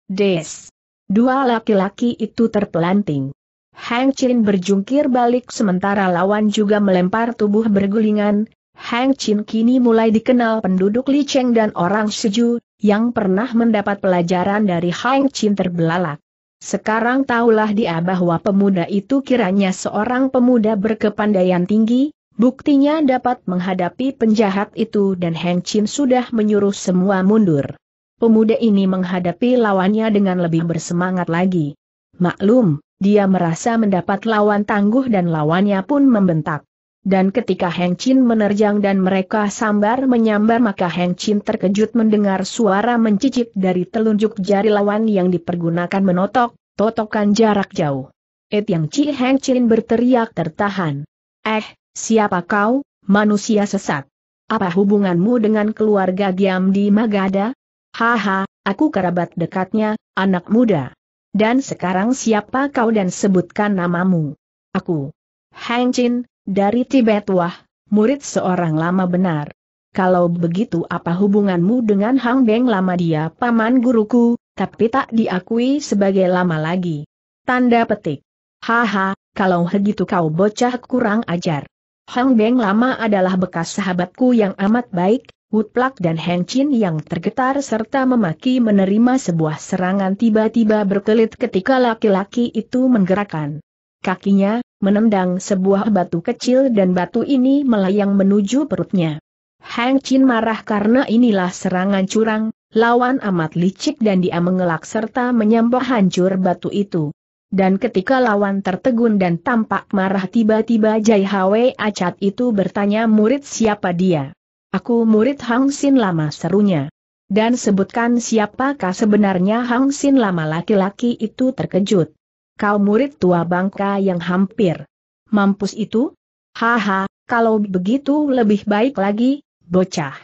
Des. Dua laki-laki itu terpelanting. Heng Chin berjungkir balik sementara lawan juga melempar tubuh bergulingan, Hang Chin kini mulai dikenal penduduk Li Cheng dan orang Seju, yang pernah mendapat pelajaran dari Hang Chin terbelalak. Sekarang tahulah dia bahwa pemuda itu kiranya seorang pemuda berkepandaian tinggi, buktinya dapat menghadapi penjahat itu dan Hang Chin sudah menyuruh semua mundur. Pemuda ini menghadapi lawannya dengan lebih bersemangat lagi. Maklum, dia merasa mendapat lawan tangguh dan lawannya pun membentak. Dan ketika Heng Chin menerjang dan mereka sambar menyambar maka Heng Chin terkejut mendengar suara mencicit dari telunjuk jari lawan yang dipergunakan menotok, totokan jarak jauh. Et yang Chi Heng Chin berteriak tertahan. Eh, siapa kau, manusia sesat? Apa hubunganmu dengan keluarga Giam di Magada? Haha, aku kerabat dekatnya, anak muda. Dan sekarang siapa kau dan sebutkan namamu? Aku. Heng Chin, dari Tibet Wah, murid seorang lama benar. Kalau begitu apa hubunganmu dengan Hang Beng lama dia paman guruku, tapi tak diakui sebagai lama lagi. Tanda petik. Haha, kalau begitu kau bocah kurang ajar. Hang Beng lama adalah bekas sahabatku yang amat baik, Woodplug dan Heng Chin yang tergetar serta memaki menerima sebuah serangan tiba-tiba berkelit ketika laki-laki itu menggerakkan kakinya, menendang sebuah batu kecil dan batu ini melayang menuju perutnya. Hang Chin marah karena inilah serangan curang, lawan amat licik dan dia mengelak serta menyambar hancur batu itu. Dan ketika lawan tertegun dan tampak marah tiba-tiba Jai Hwe Acat itu bertanya murid siapa dia. Aku murid Hang Sin lama serunya. Dan sebutkan siapakah sebenarnya Hang Sin lama laki-laki itu terkejut. Kau murid tua bangka yang hampir mampus itu? Haha, kalau begitu lebih baik lagi, bocah.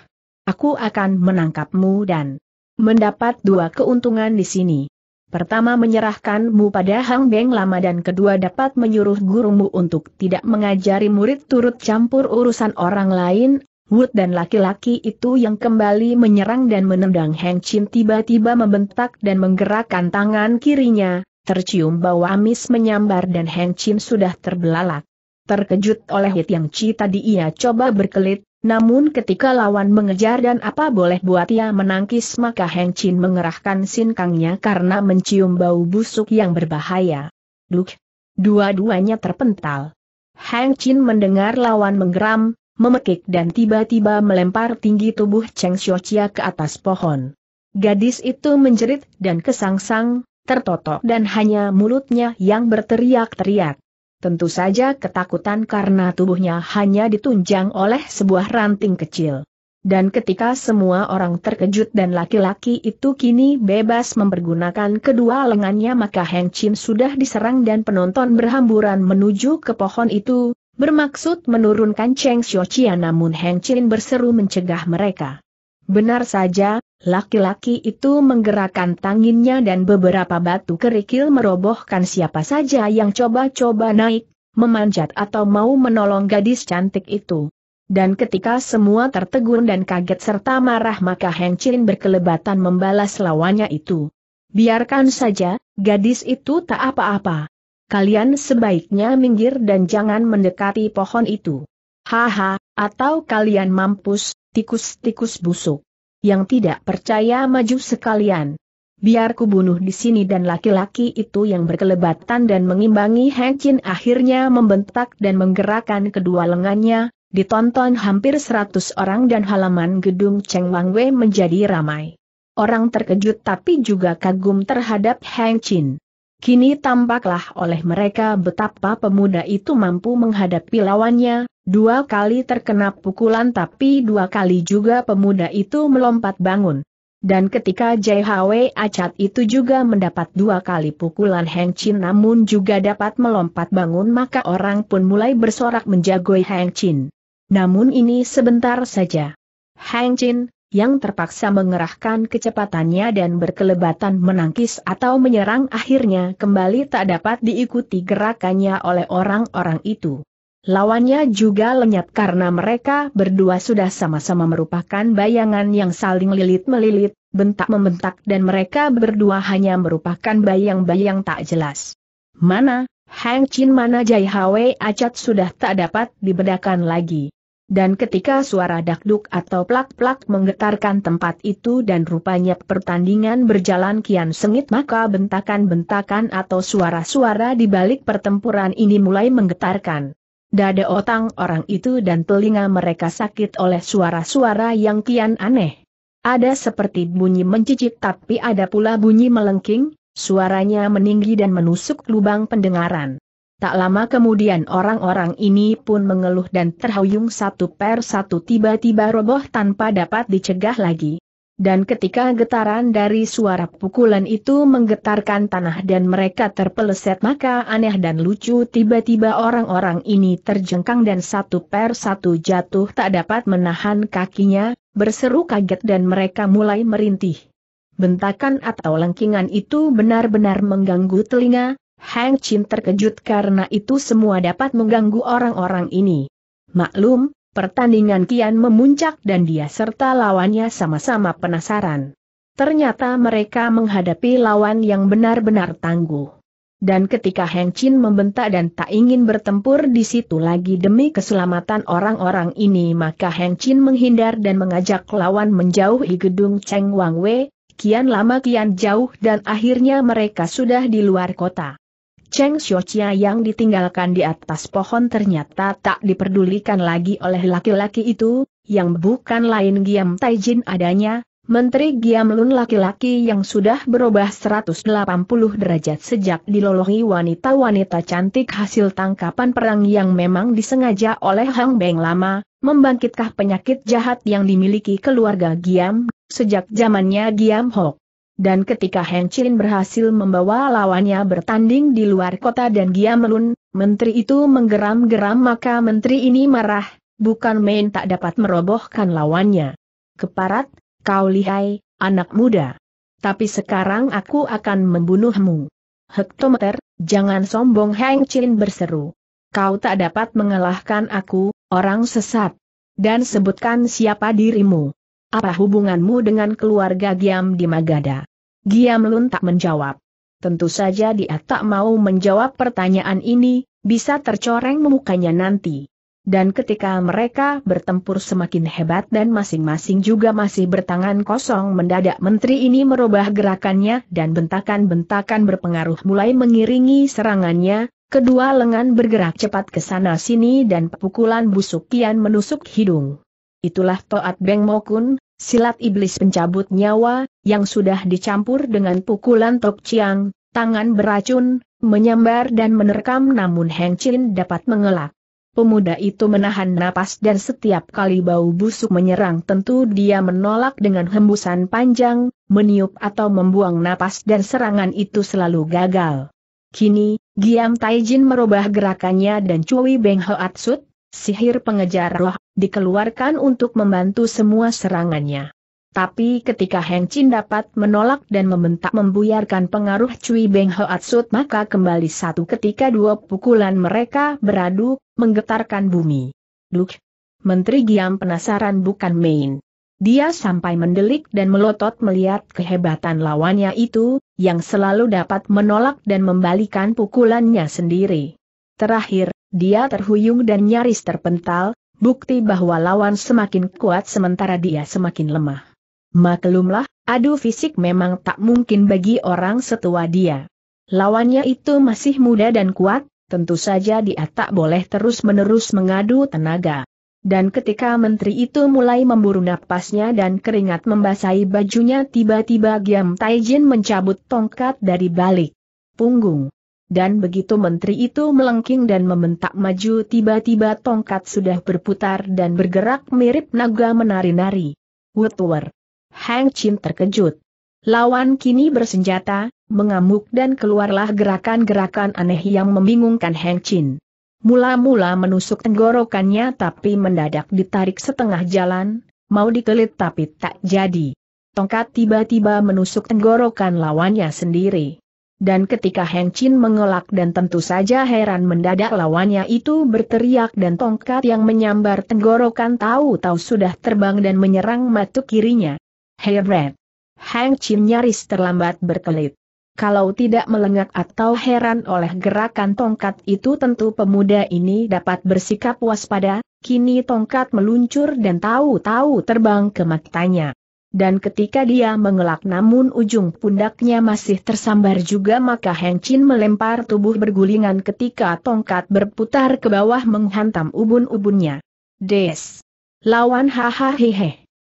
Aku akan menangkapmu dan mendapat dua keuntungan di sini. Pertama menyerahkanmu pada Hang Beng Lama dan kedua dapat menyuruh gurumu untuk tidak mengajari murid turut campur urusan orang lain, Wood dan laki-laki itu yang kembali menyerang dan menendang Heng Chin tiba-tiba membentak dan menggerakkan tangan kirinya, tercium bau amis menyambar dan Heng Chin sudah terbelalak. Terkejut oleh hit yang Chi tadi ia coba berkelit, namun ketika lawan mengejar dan apa boleh buat ia menangkis maka Heng Chin mengerahkan sinkangnya karena mencium bau busuk yang berbahaya. Duk! Dua-duanya terpental. Heng Chin mendengar lawan menggeram, memekik dan tiba-tiba melempar tinggi tubuh Cheng Xiaochia ke atas pohon. Gadis itu menjerit dan kesangsang, tertotok dan hanya mulutnya yang berteriak-teriak. Tentu saja ketakutan karena tubuhnya hanya ditunjang oleh sebuah ranting kecil. Dan ketika semua orang terkejut dan laki-laki itu kini bebas mempergunakan kedua lengannya maka Heng Chin sudah diserang dan penonton berhamburan menuju ke pohon itu, bermaksud menurunkan Cheng Xiao namun Heng Chin berseru mencegah mereka. Benar saja, laki-laki itu menggerakkan tanginnya dan beberapa batu kerikil merobohkan siapa saja yang coba-coba naik, memanjat atau mau menolong gadis cantik itu. Dan ketika semua tertegun dan kaget serta marah maka Heng Chin berkelebatan membalas lawannya itu. Biarkan saja, gadis itu tak apa-apa. Kalian sebaiknya minggir dan jangan mendekati pohon itu. Haha, atau kalian mampus, tikus-tikus busuk. Yang tidak percaya maju sekalian. Biar ku bunuh di sini dan laki-laki itu yang berkelebatan dan mengimbangi Heng Chin akhirnya membentak dan menggerakkan kedua lengannya, ditonton hampir seratus orang dan halaman gedung Cheng Wang Wei menjadi ramai. Orang terkejut tapi juga kagum terhadap Heng Chin. Kini tampaklah oleh mereka betapa pemuda itu mampu menghadapi lawannya, Dua kali terkena pukulan tapi dua kali juga pemuda itu melompat bangun. Dan ketika JHW Acat itu juga mendapat dua kali pukulan Heng Chin namun juga dapat melompat bangun maka orang pun mulai bersorak menjagoi Heng Chin. Namun ini sebentar saja. Heng Chin, yang terpaksa mengerahkan kecepatannya dan berkelebatan menangkis atau menyerang akhirnya kembali tak dapat diikuti gerakannya oleh orang-orang itu. Lawannya juga lenyap karena mereka berdua sudah sama-sama merupakan bayangan yang saling lilit-melilit, bentak membentak dan mereka berdua hanya merupakan bayang-bayang tak jelas. Mana, Hang Chin mana Jai Hwe Acat sudah tak dapat dibedakan lagi. Dan ketika suara dakduk atau plak-plak menggetarkan tempat itu dan rupanya pertandingan berjalan kian sengit maka bentakan-bentakan atau suara-suara di balik pertempuran ini mulai menggetarkan. Dada otang orang itu dan telinga mereka sakit oleh suara-suara yang kian aneh. Ada seperti bunyi mencicit tapi ada pula bunyi melengking, suaranya meninggi dan menusuk lubang pendengaran. Tak lama kemudian orang-orang ini pun mengeluh dan terhuyung satu per satu tiba-tiba roboh tanpa dapat dicegah lagi. Dan ketika getaran dari suara pukulan itu menggetarkan tanah dan mereka terpeleset maka aneh dan lucu tiba-tiba orang-orang ini terjengkang dan satu per satu jatuh tak dapat menahan kakinya, berseru kaget dan mereka mulai merintih. Bentakan atau lengkingan itu benar-benar mengganggu telinga, Hang Chin terkejut karena itu semua dapat mengganggu orang-orang ini. Maklum, Pertandingan kian memuncak dan dia serta lawannya sama-sama penasaran. Ternyata mereka menghadapi lawan yang benar-benar tangguh. Dan ketika Heng Chin membentak dan tak ingin bertempur di situ lagi demi keselamatan orang-orang ini maka Heng Chin menghindar dan mengajak lawan menjauhi gedung Cheng Wang Wei, kian lama kian jauh dan akhirnya mereka sudah di luar kota. Cheng Xiaoqia yang ditinggalkan di atas pohon ternyata tak diperdulikan lagi oleh laki-laki itu, yang bukan lain Giam Taijin adanya, Menteri Giam Lun laki-laki yang sudah berubah 180 derajat sejak dilolohi wanita-wanita cantik hasil tangkapan perang yang memang disengaja oleh Hang Beng lama, membangkitkah penyakit jahat yang dimiliki keluarga Giam, sejak zamannya Giam Hok. Dan ketika Heng Chin berhasil membawa lawannya bertanding di luar kota dan melun, menteri itu menggeram-geram maka menteri ini marah, bukan main tak dapat merobohkan lawannya. Keparat, kau lihai, anak muda. Tapi sekarang aku akan membunuhmu. Hektometer, jangan sombong Heng Chin berseru. Kau tak dapat mengalahkan aku, orang sesat. Dan sebutkan siapa dirimu. Apa hubunganmu dengan keluarga Giam di Magada? Giam Lun tak menjawab. Tentu saja dia tak mau menjawab pertanyaan ini, bisa tercoreng mukanya nanti. Dan ketika mereka bertempur semakin hebat dan masing-masing juga masih bertangan kosong mendadak menteri ini merubah gerakannya dan bentakan-bentakan berpengaruh mulai mengiringi serangannya, kedua lengan bergerak cepat ke sana sini dan pukulan busuk kian menusuk hidung. Itulah Toat Beng Mokun, silat iblis pencabut nyawa, yang sudah dicampur dengan pukulan Tok Chiang, tangan beracun, menyambar dan menerkam namun Heng Chin dapat mengelak. Pemuda itu menahan napas dan setiap kali bau busuk menyerang tentu dia menolak dengan hembusan panjang, meniup atau membuang napas dan serangan itu selalu gagal. Kini, Giam Taijin merubah gerakannya dan Cui Beng Hoat Sut, sihir pengejar roh, dikeluarkan untuk membantu semua serangannya. Tapi ketika Heng Chin dapat menolak dan membentak membuyarkan pengaruh Cui Beng Hoat Sut maka kembali satu ketika dua pukulan mereka beradu, menggetarkan bumi. Duk! Menteri Giam penasaran bukan main. Dia sampai mendelik dan melotot melihat kehebatan lawannya itu, yang selalu dapat menolak dan membalikan pukulannya sendiri. Terakhir, dia terhuyung dan nyaris terpental, bukti bahwa lawan semakin kuat sementara dia semakin lemah. Maklumlah, adu fisik memang tak mungkin bagi orang setua dia. Lawannya itu masih muda dan kuat, tentu saja dia tak boleh terus-menerus mengadu tenaga. Dan ketika menteri itu mulai memburu napasnya dan keringat membasahi bajunya tiba-tiba Giam Taijin mencabut tongkat dari balik punggung dan begitu menteri itu melengking dan membentak maju tiba-tiba tongkat sudah berputar dan bergerak mirip naga menari-nari. Woodward. Hang Chin terkejut. Lawan kini bersenjata, mengamuk dan keluarlah gerakan-gerakan aneh yang membingungkan Hang Chin. Mula-mula menusuk tenggorokannya tapi mendadak ditarik setengah jalan, mau dikelit tapi tak jadi. Tongkat tiba-tiba menusuk tenggorokan lawannya sendiri. Dan ketika Heng Chin mengelak dan tentu saja heran mendadak lawannya itu berteriak dan tongkat yang menyambar tenggorokan tahu-tahu sudah terbang dan menyerang matu kirinya. Heran. Heng Chin nyaris terlambat berkelit. Kalau tidak melengak atau heran oleh gerakan tongkat itu tentu pemuda ini dapat bersikap waspada, kini tongkat meluncur dan tahu-tahu terbang ke matanya dan ketika dia mengelak namun ujung pundaknya masih tersambar juga maka Heng Chin melempar tubuh bergulingan ketika tongkat berputar ke bawah menghantam ubun-ubunnya. Des! Lawan hahaha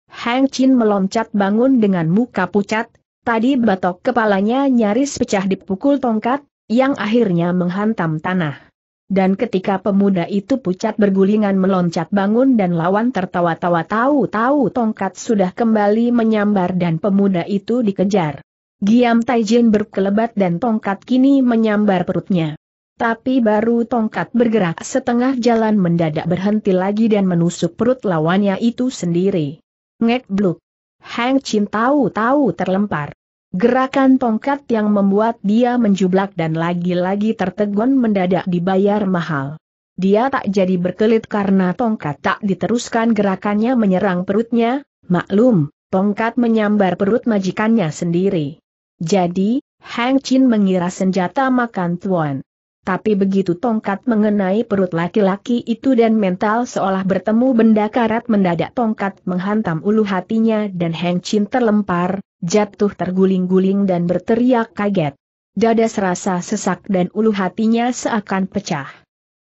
Heng Chin meloncat bangun dengan muka pucat, tadi batok kepalanya nyaris pecah dipukul tongkat, yang akhirnya menghantam tanah. Dan ketika pemuda itu pucat bergulingan meloncat bangun dan lawan tertawa-tawa tahu-tahu tongkat sudah kembali menyambar dan pemuda itu dikejar. Giam Taijin berkelebat dan tongkat kini menyambar perutnya. Tapi baru tongkat bergerak setengah jalan mendadak berhenti lagi dan menusuk perut lawannya itu sendiri. Ngek bluk. Hang Chin tahu-tahu terlempar. Gerakan tongkat yang membuat dia menjublak dan lagi-lagi tertegun mendadak dibayar mahal. Dia tak jadi berkelit karena tongkat tak diteruskan gerakannya menyerang perutnya, maklum, tongkat menyambar perut majikannya sendiri. Jadi, Hang Chin mengira senjata makan tuan. Tapi begitu tongkat mengenai perut laki-laki itu dan mental seolah bertemu benda karat mendadak tongkat menghantam ulu hatinya dan Heng Chin terlempar, jatuh terguling-guling dan berteriak kaget. Dada serasa sesak dan ulu hatinya seakan pecah.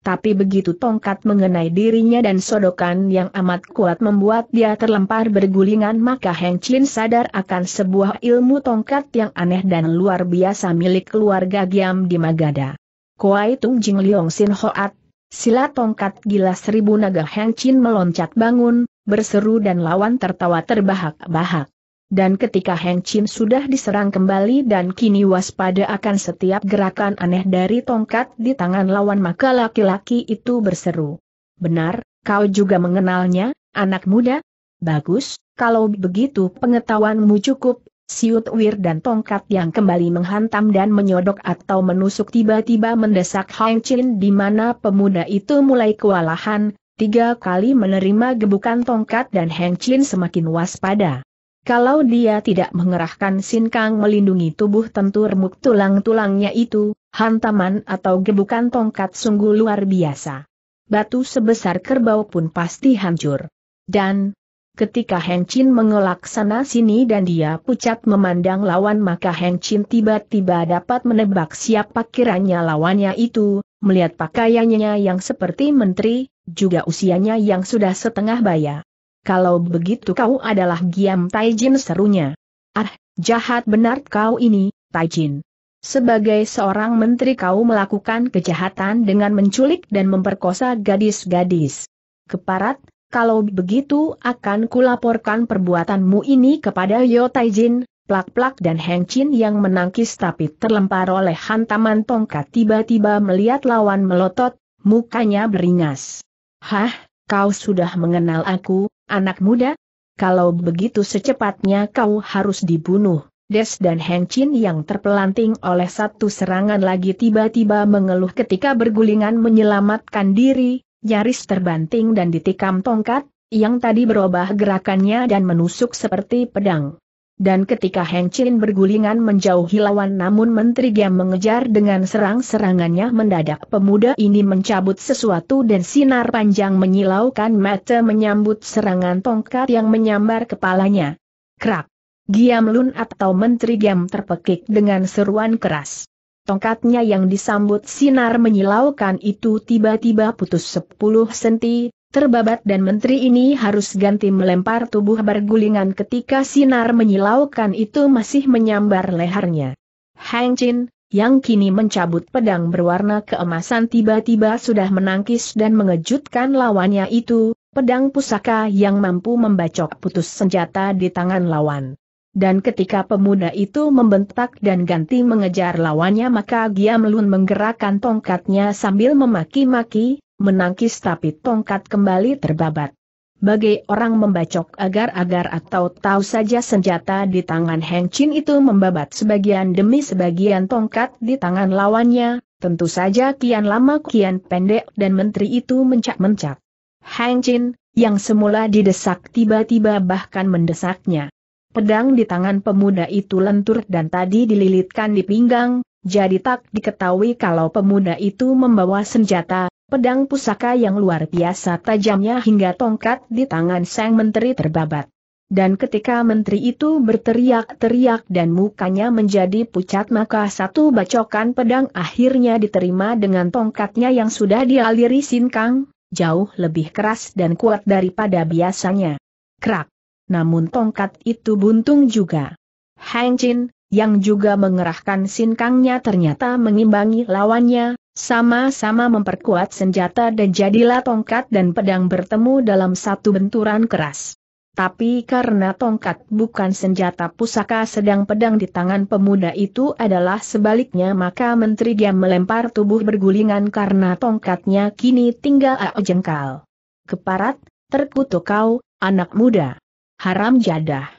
Tapi begitu tongkat mengenai dirinya dan sodokan yang amat kuat membuat dia terlempar bergulingan maka Heng Chin sadar akan sebuah ilmu tongkat yang aneh dan luar biasa milik keluarga Giam di Magada. Kuai Tung Jing Liong Sin Hoat, silat tongkat gila seribu naga Heng Chin meloncat bangun, berseru dan lawan tertawa terbahak-bahak. Dan ketika Heng Chin sudah diserang kembali dan kini waspada akan setiap gerakan aneh dari tongkat di tangan lawan maka laki-laki itu berseru. Benar, kau juga mengenalnya, anak muda? Bagus, kalau begitu pengetahuanmu cukup Siut wir dan tongkat yang kembali menghantam dan menyodok atau menusuk tiba-tiba mendesak Hang Chin di mana pemuda itu mulai kewalahan, tiga kali menerima gebukan tongkat dan Hang Chin semakin waspada. Kalau dia tidak mengerahkan sinkang melindungi tubuh tentu remuk tulang-tulangnya itu, hantaman atau gebukan tongkat sungguh luar biasa. Batu sebesar kerbau pun pasti hancur. Dan, Ketika Heng Chin mengelak sana-sini dan dia pucat memandang lawan maka Heng Chin tiba-tiba dapat menebak siapa kiranya lawannya itu, melihat pakaiannya yang seperti menteri, juga usianya yang sudah setengah baya. Kalau begitu kau adalah Giam Taijin serunya. Ah, jahat benar kau ini, Taijin. Sebagai seorang menteri kau melakukan kejahatan dengan menculik dan memperkosa gadis-gadis. Keparat, kalau begitu akan kulaporkan perbuatanmu ini kepada Yo Taijin, plak-plak dan Heng Chin yang menangkis tapi terlempar oleh hantaman tongkat tiba-tiba melihat lawan melotot, mukanya beringas. Hah, kau sudah mengenal aku, anak muda? Kalau begitu secepatnya kau harus dibunuh. Des dan Heng Chin yang terpelanting oleh satu serangan lagi tiba-tiba mengeluh ketika bergulingan menyelamatkan diri, nyaris terbanting dan ditikam tongkat, yang tadi berubah gerakannya dan menusuk seperti pedang. Dan ketika Heng Chin bergulingan menjauhi lawan namun Menteri Giam mengejar dengan serang-serangannya mendadak pemuda ini mencabut sesuatu dan sinar panjang menyilaukan mata menyambut serangan tongkat yang menyambar kepalanya. Krak! Giam Lun atau Menteri Giam terpekik dengan seruan keras. Tongkatnya yang disambut sinar menyilaukan itu tiba-tiba putus 10 senti, terbabat dan menteri ini harus ganti melempar tubuh bergulingan ketika sinar menyilaukan itu masih menyambar lehernya. Hang Chin, yang kini mencabut pedang berwarna keemasan tiba-tiba sudah menangkis dan mengejutkan lawannya itu, pedang pusaka yang mampu membacok putus senjata di tangan lawan. Dan ketika pemuda itu membentak dan ganti mengejar lawannya maka Giamlun menggerakkan tongkatnya sambil memaki-maki, menangkis tapi tongkat kembali terbabat. Bagi orang membacok agar-agar atau tahu saja senjata di tangan Heng Chin itu membabat sebagian demi sebagian tongkat di tangan lawannya, tentu saja kian lama kian pendek dan menteri itu mencak-mencak. Heng Chin, yang semula didesak tiba-tiba bahkan mendesaknya. Pedang di tangan pemuda itu lentur dan tadi dililitkan di pinggang, jadi tak diketahui kalau pemuda itu membawa senjata, pedang pusaka yang luar biasa tajamnya hingga tongkat di tangan sang menteri terbabat. Dan ketika menteri itu berteriak-teriak dan mukanya menjadi pucat maka satu bacokan pedang akhirnya diterima dengan tongkatnya yang sudah dialiri sinkang, jauh lebih keras dan kuat daripada biasanya. Krak! namun tongkat itu buntung juga. Hang Chin, yang juga mengerahkan sinkangnya ternyata mengimbangi lawannya, sama-sama memperkuat senjata dan jadilah tongkat dan pedang bertemu dalam satu benturan keras. Tapi karena tongkat bukan senjata pusaka sedang pedang di tangan pemuda itu adalah sebaliknya maka Menteri dia melempar tubuh bergulingan karena tongkatnya kini tinggal ao jengkal. Keparat, terkutuk kau, anak muda haram jadah.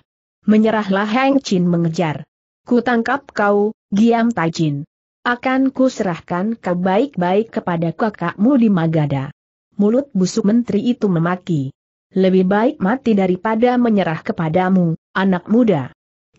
Menyerahlah Heng Chin mengejar. Ku tangkap kau, Giam Tajin. Akan ku serahkan kau baik-baik kepada kakakmu di Magada. Mulut busuk menteri itu memaki. Lebih baik mati daripada menyerah kepadamu, anak muda.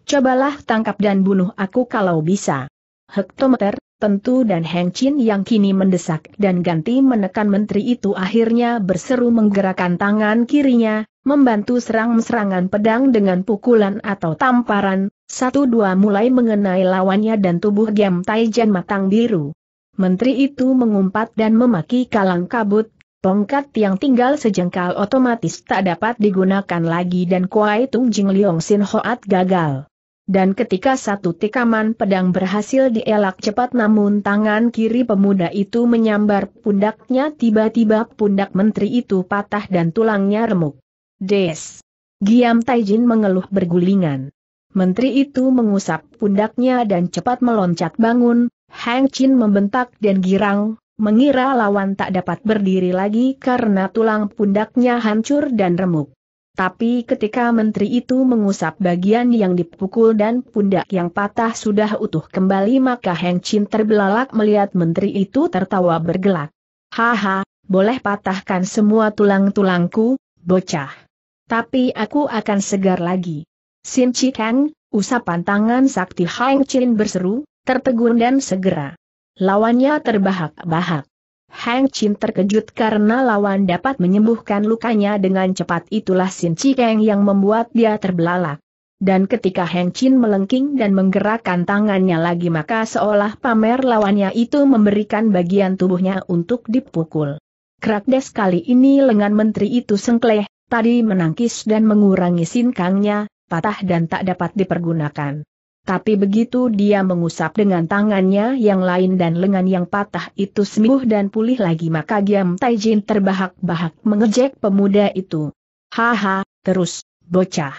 Cobalah tangkap dan bunuh aku kalau bisa. Hektometer, tentu dan Heng Chin yang kini mendesak dan ganti menekan menteri itu akhirnya berseru menggerakkan tangan kirinya, membantu serang-serangan pedang dengan pukulan atau tamparan, satu dua mulai mengenai lawannya dan tubuh Gem Taijan matang biru. Menteri itu mengumpat dan memaki kalang kabut, tongkat yang tinggal sejengkal otomatis tak dapat digunakan lagi dan Kuai Tung Jing Liong Sin Hoat gagal. Dan ketika satu tikaman pedang berhasil dielak cepat namun tangan kiri pemuda itu menyambar pundaknya tiba-tiba pundak menteri itu patah dan tulangnya remuk. Des. Giam Taijin mengeluh bergulingan. Menteri itu mengusap pundaknya dan cepat meloncat bangun, Hang Chin membentak dan girang, mengira lawan tak dapat berdiri lagi karena tulang pundaknya hancur dan remuk. Tapi ketika menteri itu mengusap bagian yang dipukul dan pundak yang patah sudah utuh kembali maka Hang Chin terbelalak melihat menteri itu tertawa bergelak. Haha, boleh patahkan semua tulang-tulangku, bocah tapi aku akan segar lagi. Sin Chi Kang, usapan tangan sakti Hang Chin berseru, tertegun dan segera. Lawannya terbahak-bahak. Hang Chin terkejut karena lawan dapat menyembuhkan lukanya dengan cepat itulah Sin Chi Kang yang membuat dia terbelalak. Dan ketika Hang Chin melengking dan menggerakkan tangannya lagi maka seolah pamer lawannya itu memberikan bagian tubuhnya untuk dipukul. Krakdes kali ini lengan menteri itu sengkleh, Tadi menangkis dan mengurangi sinkangnya, patah dan tak dapat dipergunakan. Tapi begitu dia mengusap dengan tangannya yang lain dan lengan yang patah itu sembuh dan pulih lagi maka Giam Taijin terbahak-bahak mengejek pemuda itu. Haha, terus, bocah.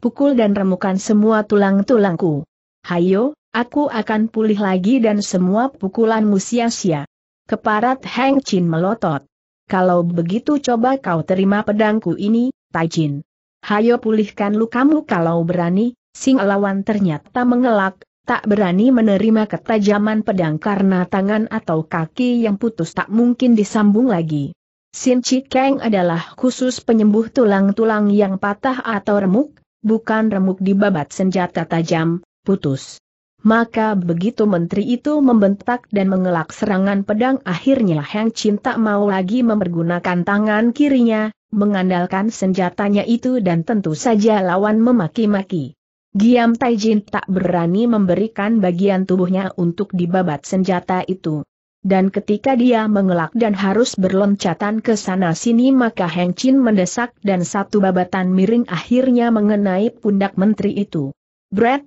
Pukul dan remukan semua tulang-tulangku. Hayo, aku akan pulih lagi dan semua pukulanmu sia-sia. Keparat Heng Chin melotot. Kalau begitu coba kau terima pedangku ini, Taijin. Hayo pulihkan lukamu kalau berani, Sing lawan ternyata mengelak, tak berani menerima ketajaman pedang karena tangan atau kaki yang putus tak mungkin disambung lagi. Sin Kang adalah khusus penyembuh tulang-tulang yang patah atau remuk, bukan remuk di babat senjata tajam, putus. Maka begitu menteri itu membentak dan mengelak serangan pedang akhirnya Heng Chin tak mau lagi mempergunakan tangan kirinya, mengandalkan senjatanya itu dan tentu saja lawan memaki-maki. Giam Tai Jin tak berani memberikan bagian tubuhnya untuk dibabat senjata itu. Dan ketika dia mengelak dan harus berloncatan ke sana-sini maka Heng Chin mendesak dan satu babatan miring akhirnya mengenai pundak menteri itu. Brett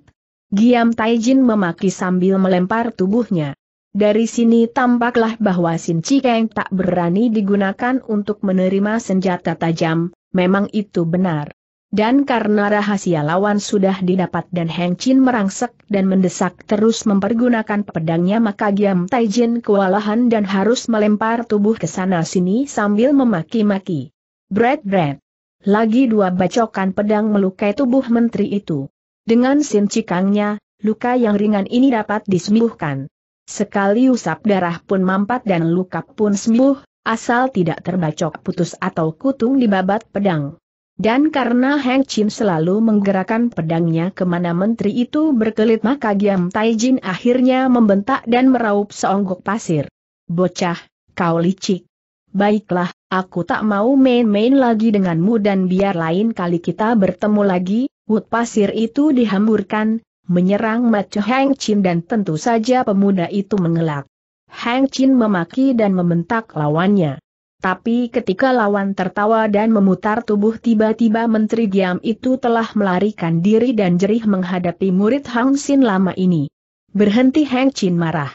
Giam Taijin memaki sambil melempar tubuhnya. Dari sini tampaklah bahwa Sin Cikeng tak berani digunakan untuk menerima senjata tajam, memang itu benar. Dan karena rahasia lawan sudah didapat dan Heng Chin merangsek dan mendesak terus mempergunakan pedangnya maka Giam Taijin kewalahan dan harus melempar tubuh ke sana sini sambil memaki-maki. Bread bread. Lagi dua bacokan pedang melukai tubuh menteri itu. Dengan cikangnya, luka yang ringan ini dapat disembuhkan. Sekali usap darah pun mampat dan luka pun sembuh, asal tidak terbacok putus atau kutung di babat pedang. Dan karena Heng Chin selalu menggerakkan pedangnya kemana menteri itu berkelit maka Giam Tai Jin akhirnya membentak dan meraup seonggok pasir. Bocah, kau licik. Baiklah, aku tak mau main-main lagi denganmu dan biar lain kali kita bertemu lagi, Wut pasir itu dihamburkan, menyerang Macu Hang Chin dan tentu saja pemuda itu mengelak. Hang Chin memaki dan membentak lawannya. Tapi ketika lawan tertawa dan memutar tubuh tiba-tiba menteri diam itu telah melarikan diri dan jerih menghadapi murid Hang Xin lama ini. Berhenti Hang Chin marah.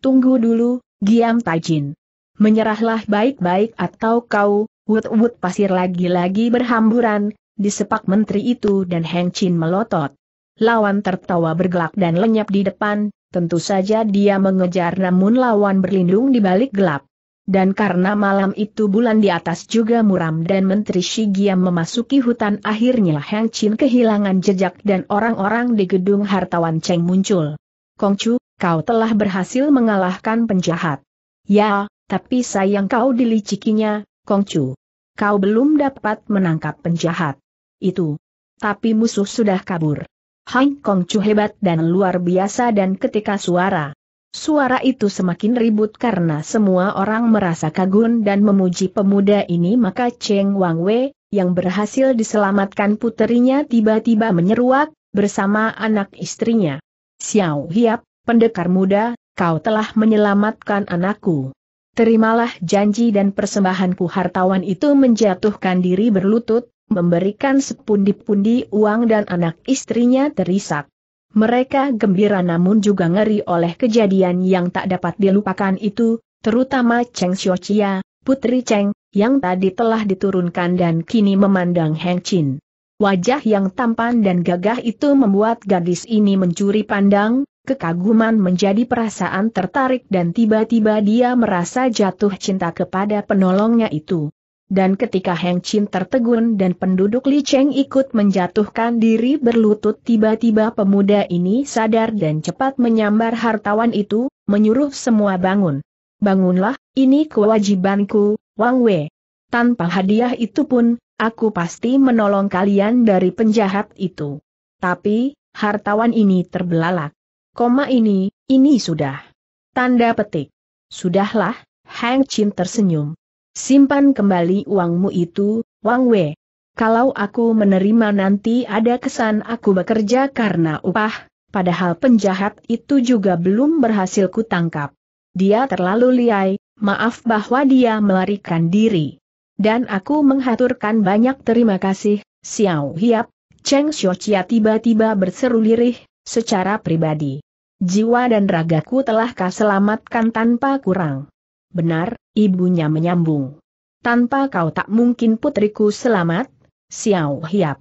Tunggu dulu, Giam Tajin. Menyerahlah baik-baik atau kau, wut-wut pasir lagi-lagi berhamburan, disepak menteri itu dan Heng Chin melotot. Lawan tertawa bergelak dan lenyap di depan, tentu saja dia mengejar namun lawan berlindung di balik gelap. Dan karena malam itu bulan di atas juga muram dan Menteri Shigiam memasuki hutan akhirnya Heng Chin kehilangan jejak dan orang-orang di gedung hartawan Cheng muncul. kong chu kau telah berhasil mengalahkan penjahat. Ya, tapi sayang kau dilicikinya, kong chu Kau belum dapat menangkap penjahat itu. Tapi musuh sudah kabur. Hang Kong Chu hebat dan luar biasa dan ketika suara. Suara itu semakin ribut karena semua orang merasa kagum dan memuji pemuda ini maka Cheng Wang Wei, yang berhasil diselamatkan puterinya tiba-tiba menyeruak, bersama anak istrinya. Xiao Hiap, pendekar muda, kau telah menyelamatkan anakku. Terimalah janji dan persembahanku hartawan itu menjatuhkan diri berlutut, memberikan sepundi-pundi uang dan anak istrinya terisak. Mereka gembira namun juga ngeri oleh kejadian yang tak dapat dilupakan itu, terutama Cheng Xiaoqia, putri Cheng, yang tadi telah diturunkan dan kini memandang Heng Chin. Wajah yang tampan dan gagah itu membuat gadis ini mencuri pandang, kekaguman menjadi perasaan tertarik dan tiba-tiba dia merasa jatuh cinta kepada penolongnya itu dan ketika Heng Chin tertegun dan penduduk Li Cheng ikut menjatuhkan diri berlutut tiba-tiba pemuda ini sadar dan cepat menyambar hartawan itu, menyuruh semua bangun. Bangunlah, ini kewajibanku, Wang Wei. Tanpa hadiah itu pun, aku pasti menolong kalian dari penjahat itu. Tapi, hartawan ini terbelalak. Koma ini, ini sudah. Tanda petik. Sudahlah, Heng Chin tersenyum. Simpan kembali uangmu itu, Wang Wei. Kalau aku menerima nanti ada kesan aku bekerja karena upah, padahal penjahat itu juga belum berhasil kutangkap. Dia terlalu liai, maaf bahwa dia melarikan diri. Dan aku menghaturkan banyak terima kasih, Xiao Hiap, Cheng Xiaochia tiba-tiba berseru lirih, secara pribadi. Jiwa dan ragaku telah kau selamatkan tanpa kurang benar, ibunya menyambung. Tanpa kau tak mungkin putriku selamat, Xiao Hiap.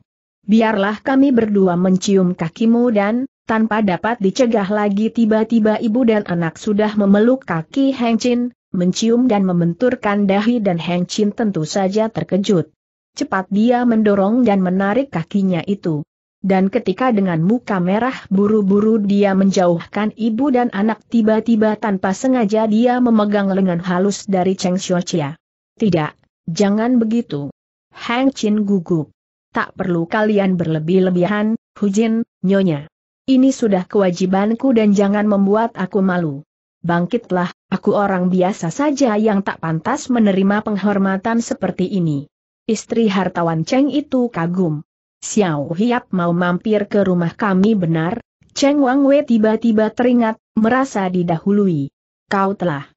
Biarlah kami berdua mencium kakimu dan, tanpa dapat dicegah lagi tiba-tiba ibu dan anak sudah memeluk kaki Heng Chin, mencium dan membenturkan dahi dan Heng Chin tentu saja terkejut. Cepat dia mendorong dan menarik kakinya itu, dan ketika dengan muka merah buru-buru dia menjauhkan ibu dan anak tiba-tiba tanpa sengaja dia memegang lengan halus dari Cheng Xiuqia. Tidak, jangan begitu. Hang Chin gugup. Tak perlu kalian berlebih-lebihan, Hu Jin, Nyonya. Ini sudah kewajibanku dan jangan membuat aku malu. Bangkitlah, aku orang biasa saja yang tak pantas menerima penghormatan seperti ini. Istri hartawan Cheng itu kagum. Xiao Hiap mau mampir ke rumah kami benar, Cheng Wang Wei tiba-tiba teringat, merasa didahului. Kau telah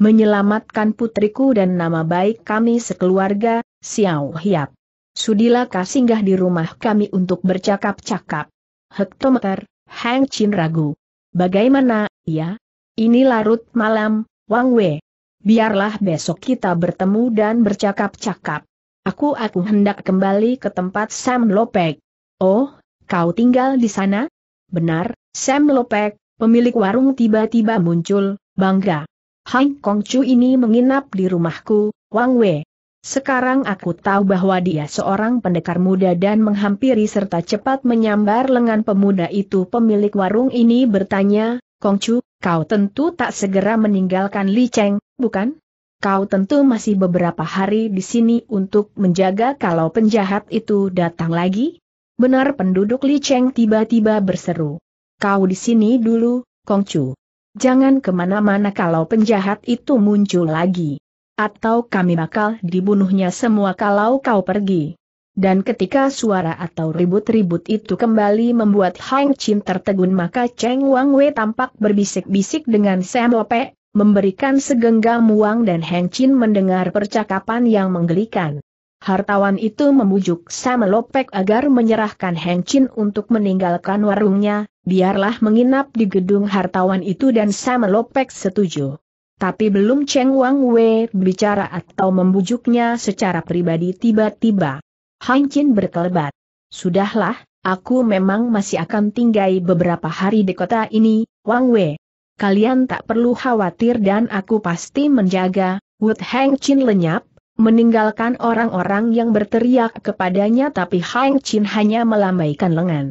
menyelamatkan putriku dan nama baik kami sekeluarga, Xiao Hiap. Sudilah kau singgah di rumah kami untuk bercakap-cakap. Hektometer, Hang Chin ragu. Bagaimana, ya? Ini larut malam, Wang Wei. Biarlah besok kita bertemu dan bercakap-cakap. Aku aku hendak kembali ke tempat Sam Lopek. Oh, kau tinggal di sana? Benar, Sam Lopek, pemilik warung tiba-tiba muncul, bangga. Hang Kong Chu ini menginap di rumahku, Wang Wei. Sekarang aku tahu bahwa dia seorang pendekar muda dan menghampiri serta cepat menyambar lengan pemuda itu pemilik warung ini bertanya, Kong Chu, kau tentu tak segera meninggalkan Li Cheng, bukan? kau tentu masih beberapa hari di sini untuk menjaga kalau penjahat itu datang lagi? Benar penduduk Li Cheng tiba-tiba berseru. Kau di sini dulu, Kong Chu. Jangan kemana-mana kalau penjahat itu muncul lagi. Atau kami bakal dibunuhnya semua kalau kau pergi. Dan ketika suara atau ribut-ribut itu kembali membuat Hang Chin tertegun maka Cheng Wang Wei tampak berbisik-bisik dengan Sam Ope, memberikan segenggam uang dan Heng Chin mendengar percakapan yang menggelikan. Hartawan itu membujuk Sam Lopek agar menyerahkan Heng Chin untuk meninggalkan warungnya, biarlah menginap di gedung hartawan itu dan Sam Lopek setuju. Tapi belum Cheng Wang Wei bicara atau membujuknya secara pribadi tiba-tiba. Heng Chin berkelebat. Sudahlah, aku memang masih akan tinggal beberapa hari di kota ini, Wang Wei kalian tak perlu khawatir dan aku pasti menjaga, Wood Hang Chin lenyap, meninggalkan orang-orang yang berteriak kepadanya tapi Hang Chin hanya melambaikan lengan.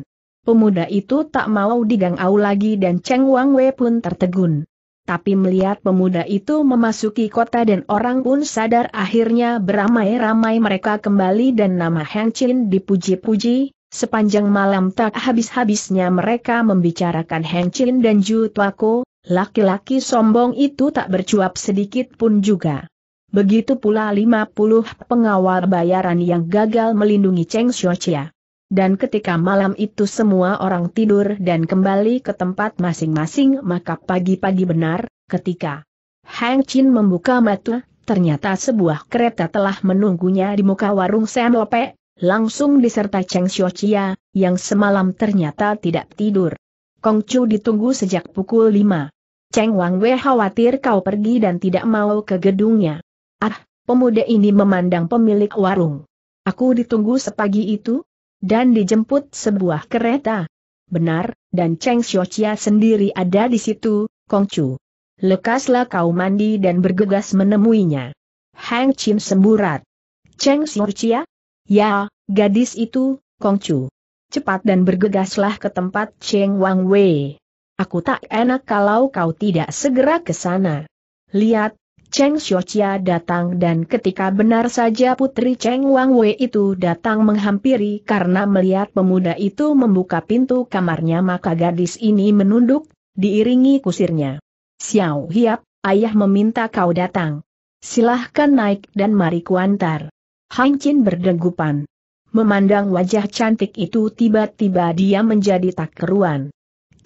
Pemuda itu tak mau digangau lagi dan Cheng Wang Wei pun tertegun. Tapi melihat pemuda itu memasuki kota dan orang pun sadar akhirnya beramai-ramai mereka kembali dan nama Hang Chin dipuji-puji, Sepanjang malam tak habis-habisnya mereka membicarakan Heng Chin dan Ju Tuako, Laki-laki sombong itu tak bercuap sedikit pun juga. Begitu pula 50 pengawal bayaran yang gagal melindungi Cheng Xiaochia. Dan ketika malam itu semua orang tidur dan kembali ke tempat masing-masing maka pagi-pagi benar, ketika Hang Chin membuka mata, ternyata sebuah kereta telah menunggunya di muka warung Sam Lope, langsung disertai Cheng Xiaochia, yang semalam ternyata tidak tidur. Kong Chu ditunggu sejak pukul 5. Cheng Wang Wei khawatir kau pergi dan tidak mau ke gedungnya. Ah, pemuda ini memandang pemilik warung. Aku ditunggu sepagi itu, dan dijemput sebuah kereta. Benar, dan Cheng Xiaoqia sendiri ada di situ, Kong Chu. Lekaslah kau mandi dan bergegas menemuinya. Hang Chin semburat. Cheng Xiaoqia? Ya, gadis itu, Kong Chu. Cepat dan bergegaslah ke tempat Cheng Wang Wei. Aku tak enak kalau kau tidak segera ke sana. Lihat, Cheng Xiaoqia datang dan ketika benar saja putri Cheng Wang Wei itu datang menghampiri karena melihat pemuda itu membuka pintu kamarnya maka gadis ini menunduk, diiringi kusirnya. Xiao Hiap, ayah meminta kau datang. Silahkan naik dan mari kuantar. Hang Chin berdegupan. Memandang wajah cantik itu tiba-tiba dia menjadi tak keruan.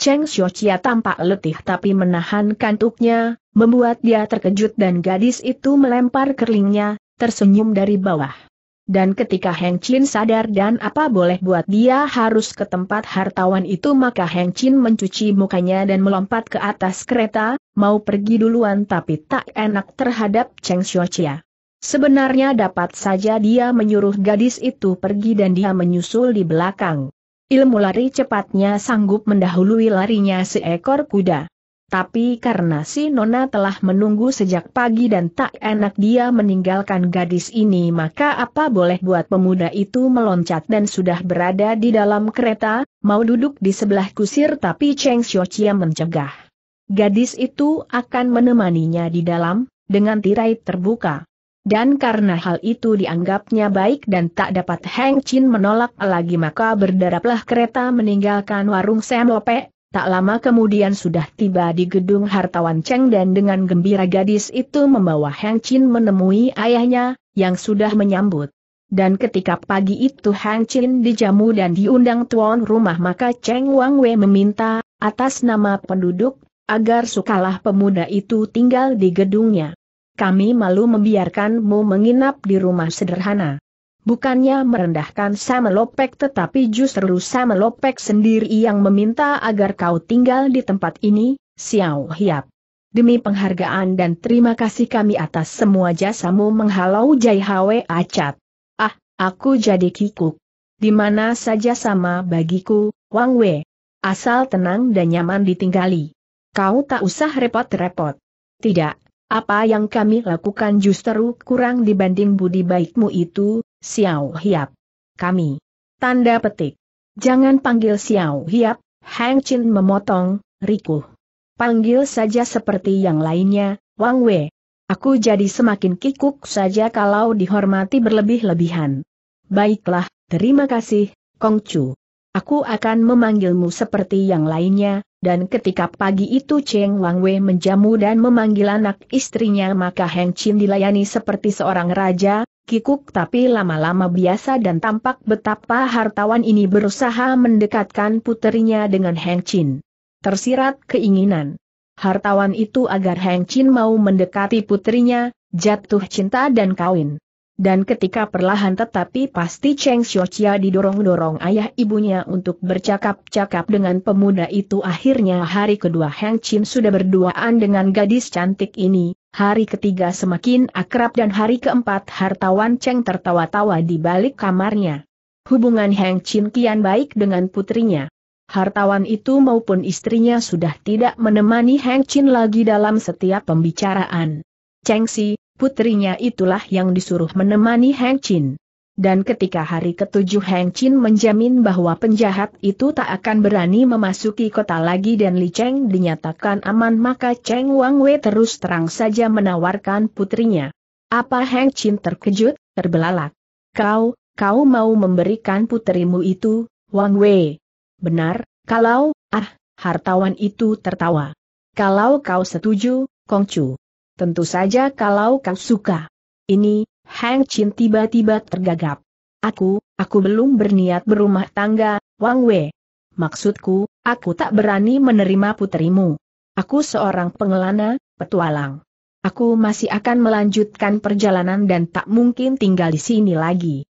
Cheng Xiuqia tampak letih tapi menahan kantuknya, membuat dia terkejut dan gadis itu melempar kerlingnya, tersenyum dari bawah. Dan ketika Heng Chin sadar dan apa boleh buat dia harus ke tempat hartawan itu maka Heng Chin mencuci mukanya dan melompat ke atas kereta, mau pergi duluan tapi tak enak terhadap Cheng Xiuqia. Sebenarnya dapat saja dia menyuruh gadis itu pergi dan dia menyusul di belakang. Ilmu lari cepatnya sanggup mendahului larinya seekor kuda. Tapi karena si Nona telah menunggu sejak pagi dan tak enak dia meninggalkan gadis ini maka apa boleh buat pemuda itu meloncat dan sudah berada di dalam kereta, mau duduk di sebelah kusir tapi Cheng Xiochia mencegah. Gadis itu akan menemaninya di dalam, dengan tirai terbuka dan karena hal itu dianggapnya baik dan tak dapat Heng Chin menolak lagi maka berdaraplah kereta meninggalkan warung Semope, tak lama kemudian sudah tiba di gedung hartawan Cheng dan dengan gembira gadis itu membawa Heng Chin menemui ayahnya, yang sudah menyambut. Dan ketika pagi itu Heng Chin dijamu dan diundang tuan rumah maka Cheng Wang Wei meminta, atas nama penduduk, agar sukalah pemuda itu tinggal di gedungnya kami malu membiarkanmu menginap di rumah sederhana. Bukannya merendahkan Samelopek tetapi justru Samelopek sendiri yang meminta agar kau tinggal di tempat ini, Xiao Hiap. Demi penghargaan dan terima kasih kami atas semua jasamu menghalau Jai Hwe Acat. Ah, aku jadi kikuk. Di mana saja sama bagiku, Wang Wei. Asal tenang dan nyaman ditinggali. Kau tak usah repot-repot. Tidak, apa yang kami lakukan justru kurang dibanding budi baikmu itu, Xiao Hiap. Kami. Tanda petik. Jangan panggil Xiao Hiap, Hang Chin memotong, Riku. Panggil saja seperti yang lainnya, Wang Wei. Aku jadi semakin kikuk saja kalau dihormati berlebih-lebihan. Baiklah, terima kasih, Kong Chu. Aku akan memanggilmu seperti yang lainnya, dan ketika pagi itu Cheng Wang Wei menjamu dan memanggil anak istrinya maka Heng Chin dilayani seperti seorang raja, kikuk tapi lama-lama biasa dan tampak betapa hartawan ini berusaha mendekatkan puterinya dengan Heng Chin. Tersirat keinginan. Hartawan itu agar Heng Chin mau mendekati putrinya, jatuh cinta dan kawin. Dan ketika perlahan tetapi pasti Cheng Xiaoqia didorong-dorong ayah ibunya untuk bercakap-cakap dengan pemuda itu akhirnya hari kedua Heng Chin sudah berduaan dengan gadis cantik ini, hari ketiga semakin akrab dan hari keempat hartawan Cheng tertawa-tawa di balik kamarnya. Hubungan Heng Chin kian baik dengan putrinya. Hartawan itu maupun istrinya sudah tidak menemani Heng Chin lagi dalam setiap pembicaraan. Cheng Si, putrinya itulah yang disuruh menemani Heng Chin. Dan ketika hari ketujuh Heng Chin menjamin bahwa penjahat itu tak akan berani memasuki kota lagi dan Li Cheng dinyatakan aman maka Cheng Wang Wei terus terang saja menawarkan putrinya. Apa Heng Chin terkejut, terbelalak. Kau, kau mau memberikan putrimu itu, Wang Wei. Benar, kalau, ah, hartawan itu tertawa. Kalau kau setuju, Kongcu. Tentu saja kalau kau suka. Ini, Hang Chin tiba-tiba tergagap. Aku, aku belum berniat berumah tangga, Wang Wei. Maksudku, aku tak berani menerima putrimu. Aku seorang pengelana, petualang. Aku masih akan melanjutkan perjalanan dan tak mungkin tinggal di sini lagi.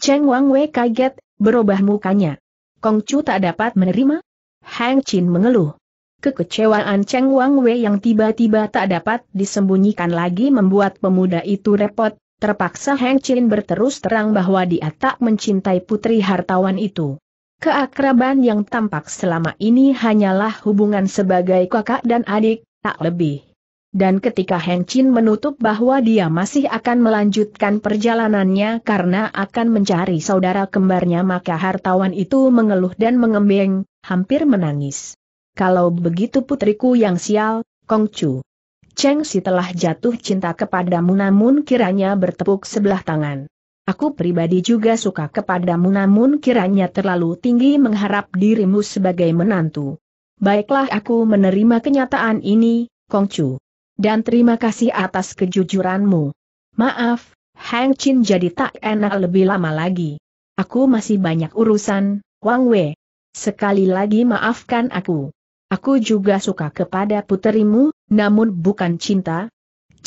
Cheng Wang Wei kaget, berubah mukanya. Kong Chu tak dapat menerima? Hang Chin mengeluh. Kekecewaan Cheng Wang Wei yang tiba-tiba tak dapat disembunyikan lagi membuat pemuda itu repot, terpaksa Heng Chin berterus terang bahwa dia tak mencintai putri hartawan itu. Keakraban yang tampak selama ini hanyalah hubungan sebagai kakak dan adik, tak lebih. Dan ketika Heng Chin menutup bahwa dia masih akan melanjutkan perjalanannya karena akan mencari saudara kembarnya maka hartawan itu mengeluh dan mengembeng, hampir menangis. Kalau begitu putriku yang sial, Kongcu. Cheng Si telah jatuh cinta kepadamu namun kiranya bertepuk sebelah tangan. Aku pribadi juga suka kepadamu namun kiranya terlalu tinggi mengharap dirimu sebagai menantu. Baiklah aku menerima kenyataan ini, Kongcu. Dan terima kasih atas kejujuranmu. Maaf, Hang Chin jadi tak enak lebih lama lagi. Aku masih banyak urusan, Wang Wei. Sekali lagi maafkan aku. Aku juga suka kepada puterimu, namun bukan cinta.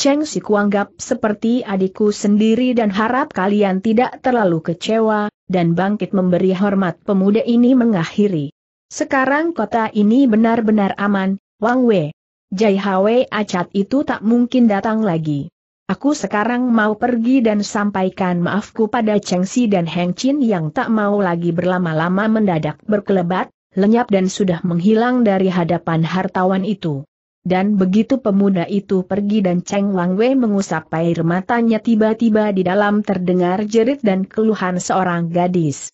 Cheng Si kuanggap seperti adikku sendiri dan harap kalian tidak terlalu kecewa, dan bangkit memberi hormat pemuda ini mengakhiri. Sekarang kota ini benar-benar aman, Wang Wei. Jai Hwe Acat itu tak mungkin datang lagi. Aku sekarang mau pergi dan sampaikan maafku pada Cheng Si dan Heng Chin yang tak mau lagi berlama-lama mendadak berkelebat, lenyap dan sudah menghilang dari hadapan hartawan itu. Dan begitu pemuda itu pergi dan Cheng Wang Wei mengusap air matanya tiba-tiba di dalam terdengar jerit dan keluhan seorang gadis.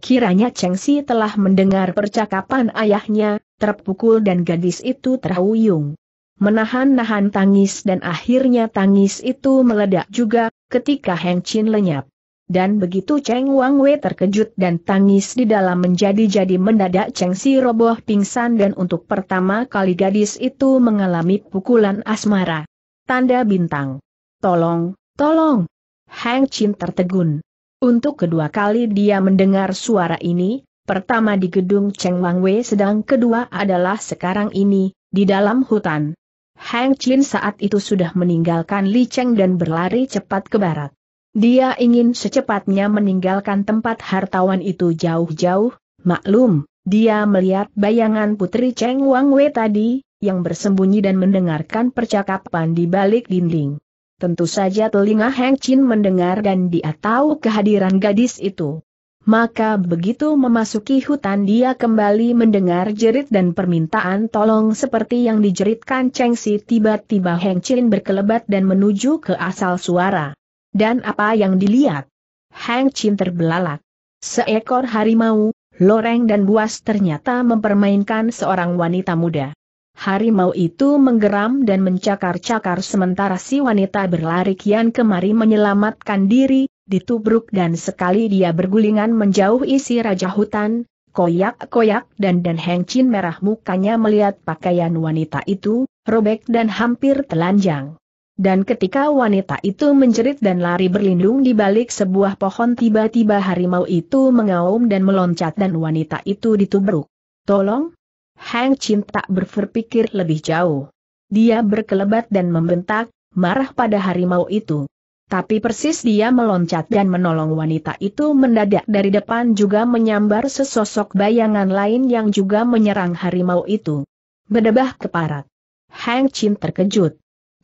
Kiranya Cheng Si telah mendengar percakapan ayahnya, terpukul dan gadis itu terhuyung. Menahan-nahan tangis dan akhirnya tangis itu meledak juga, ketika Heng Chin lenyap. Dan begitu Cheng Wang Wei terkejut dan tangis di dalam menjadi-jadi mendadak Cheng Si roboh pingsan dan untuk pertama kali gadis itu mengalami pukulan asmara. Tanda bintang. Tolong, tolong. Hang Chin tertegun. Untuk kedua kali dia mendengar suara ini, pertama di gedung Cheng Wang Wei sedang kedua adalah sekarang ini, di dalam hutan. Hang Chin saat itu sudah meninggalkan Li Cheng dan berlari cepat ke barat. Dia ingin secepatnya meninggalkan tempat hartawan itu jauh-jauh, maklum, dia melihat bayangan Putri Cheng Wang Wei tadi, yang bersembunyi dan mendengarkan percakapan di balik dinding. Tentu saja telinga Heng Chin mendengar dan dia tahu kehadiran gadis itu. Maka begitu memasuki hutan dia kembali mendengar jerit dan permintaan tolong seperti yang dijeritkan Cheng Si tiba-tiba Heng Chin berkelebat dan menuju ke asal suara. Dan apa yang dilihat? Hang Chin terbelalak. Seekor harimau, loreng dan buas ternyata mempermainkan seorang wanita muda. Harimau itu menggeram dan mencakar-cakar sementara si wanita berlari kian kemari menyelamatkan diri, ditubruk dan sekali dia bergulingan menjauh isi raja hutan, koyak-koyak dan dan Heng Chin merah mukanya melihat pakaian wanita itu, robek dan hampir telanjang. Dan ketika wanita itu menjerit dan lari berlindung di balik sebuah pohon tiba-tiba harimau itu mengaum dan meloncat dan wanita itu ditubruk. Tolong? Hang Chin tak berpikir lebih jauh. Dia berkelebat dan membentak, marah pada harimau itu. Tapi persis dia meloncat dan menolong wanita itu mendadak dari depan juga menyambar sesosok bayangan lain yang juga menyerang harimau itu. Bedebah keparat. Hang Chin terkejut.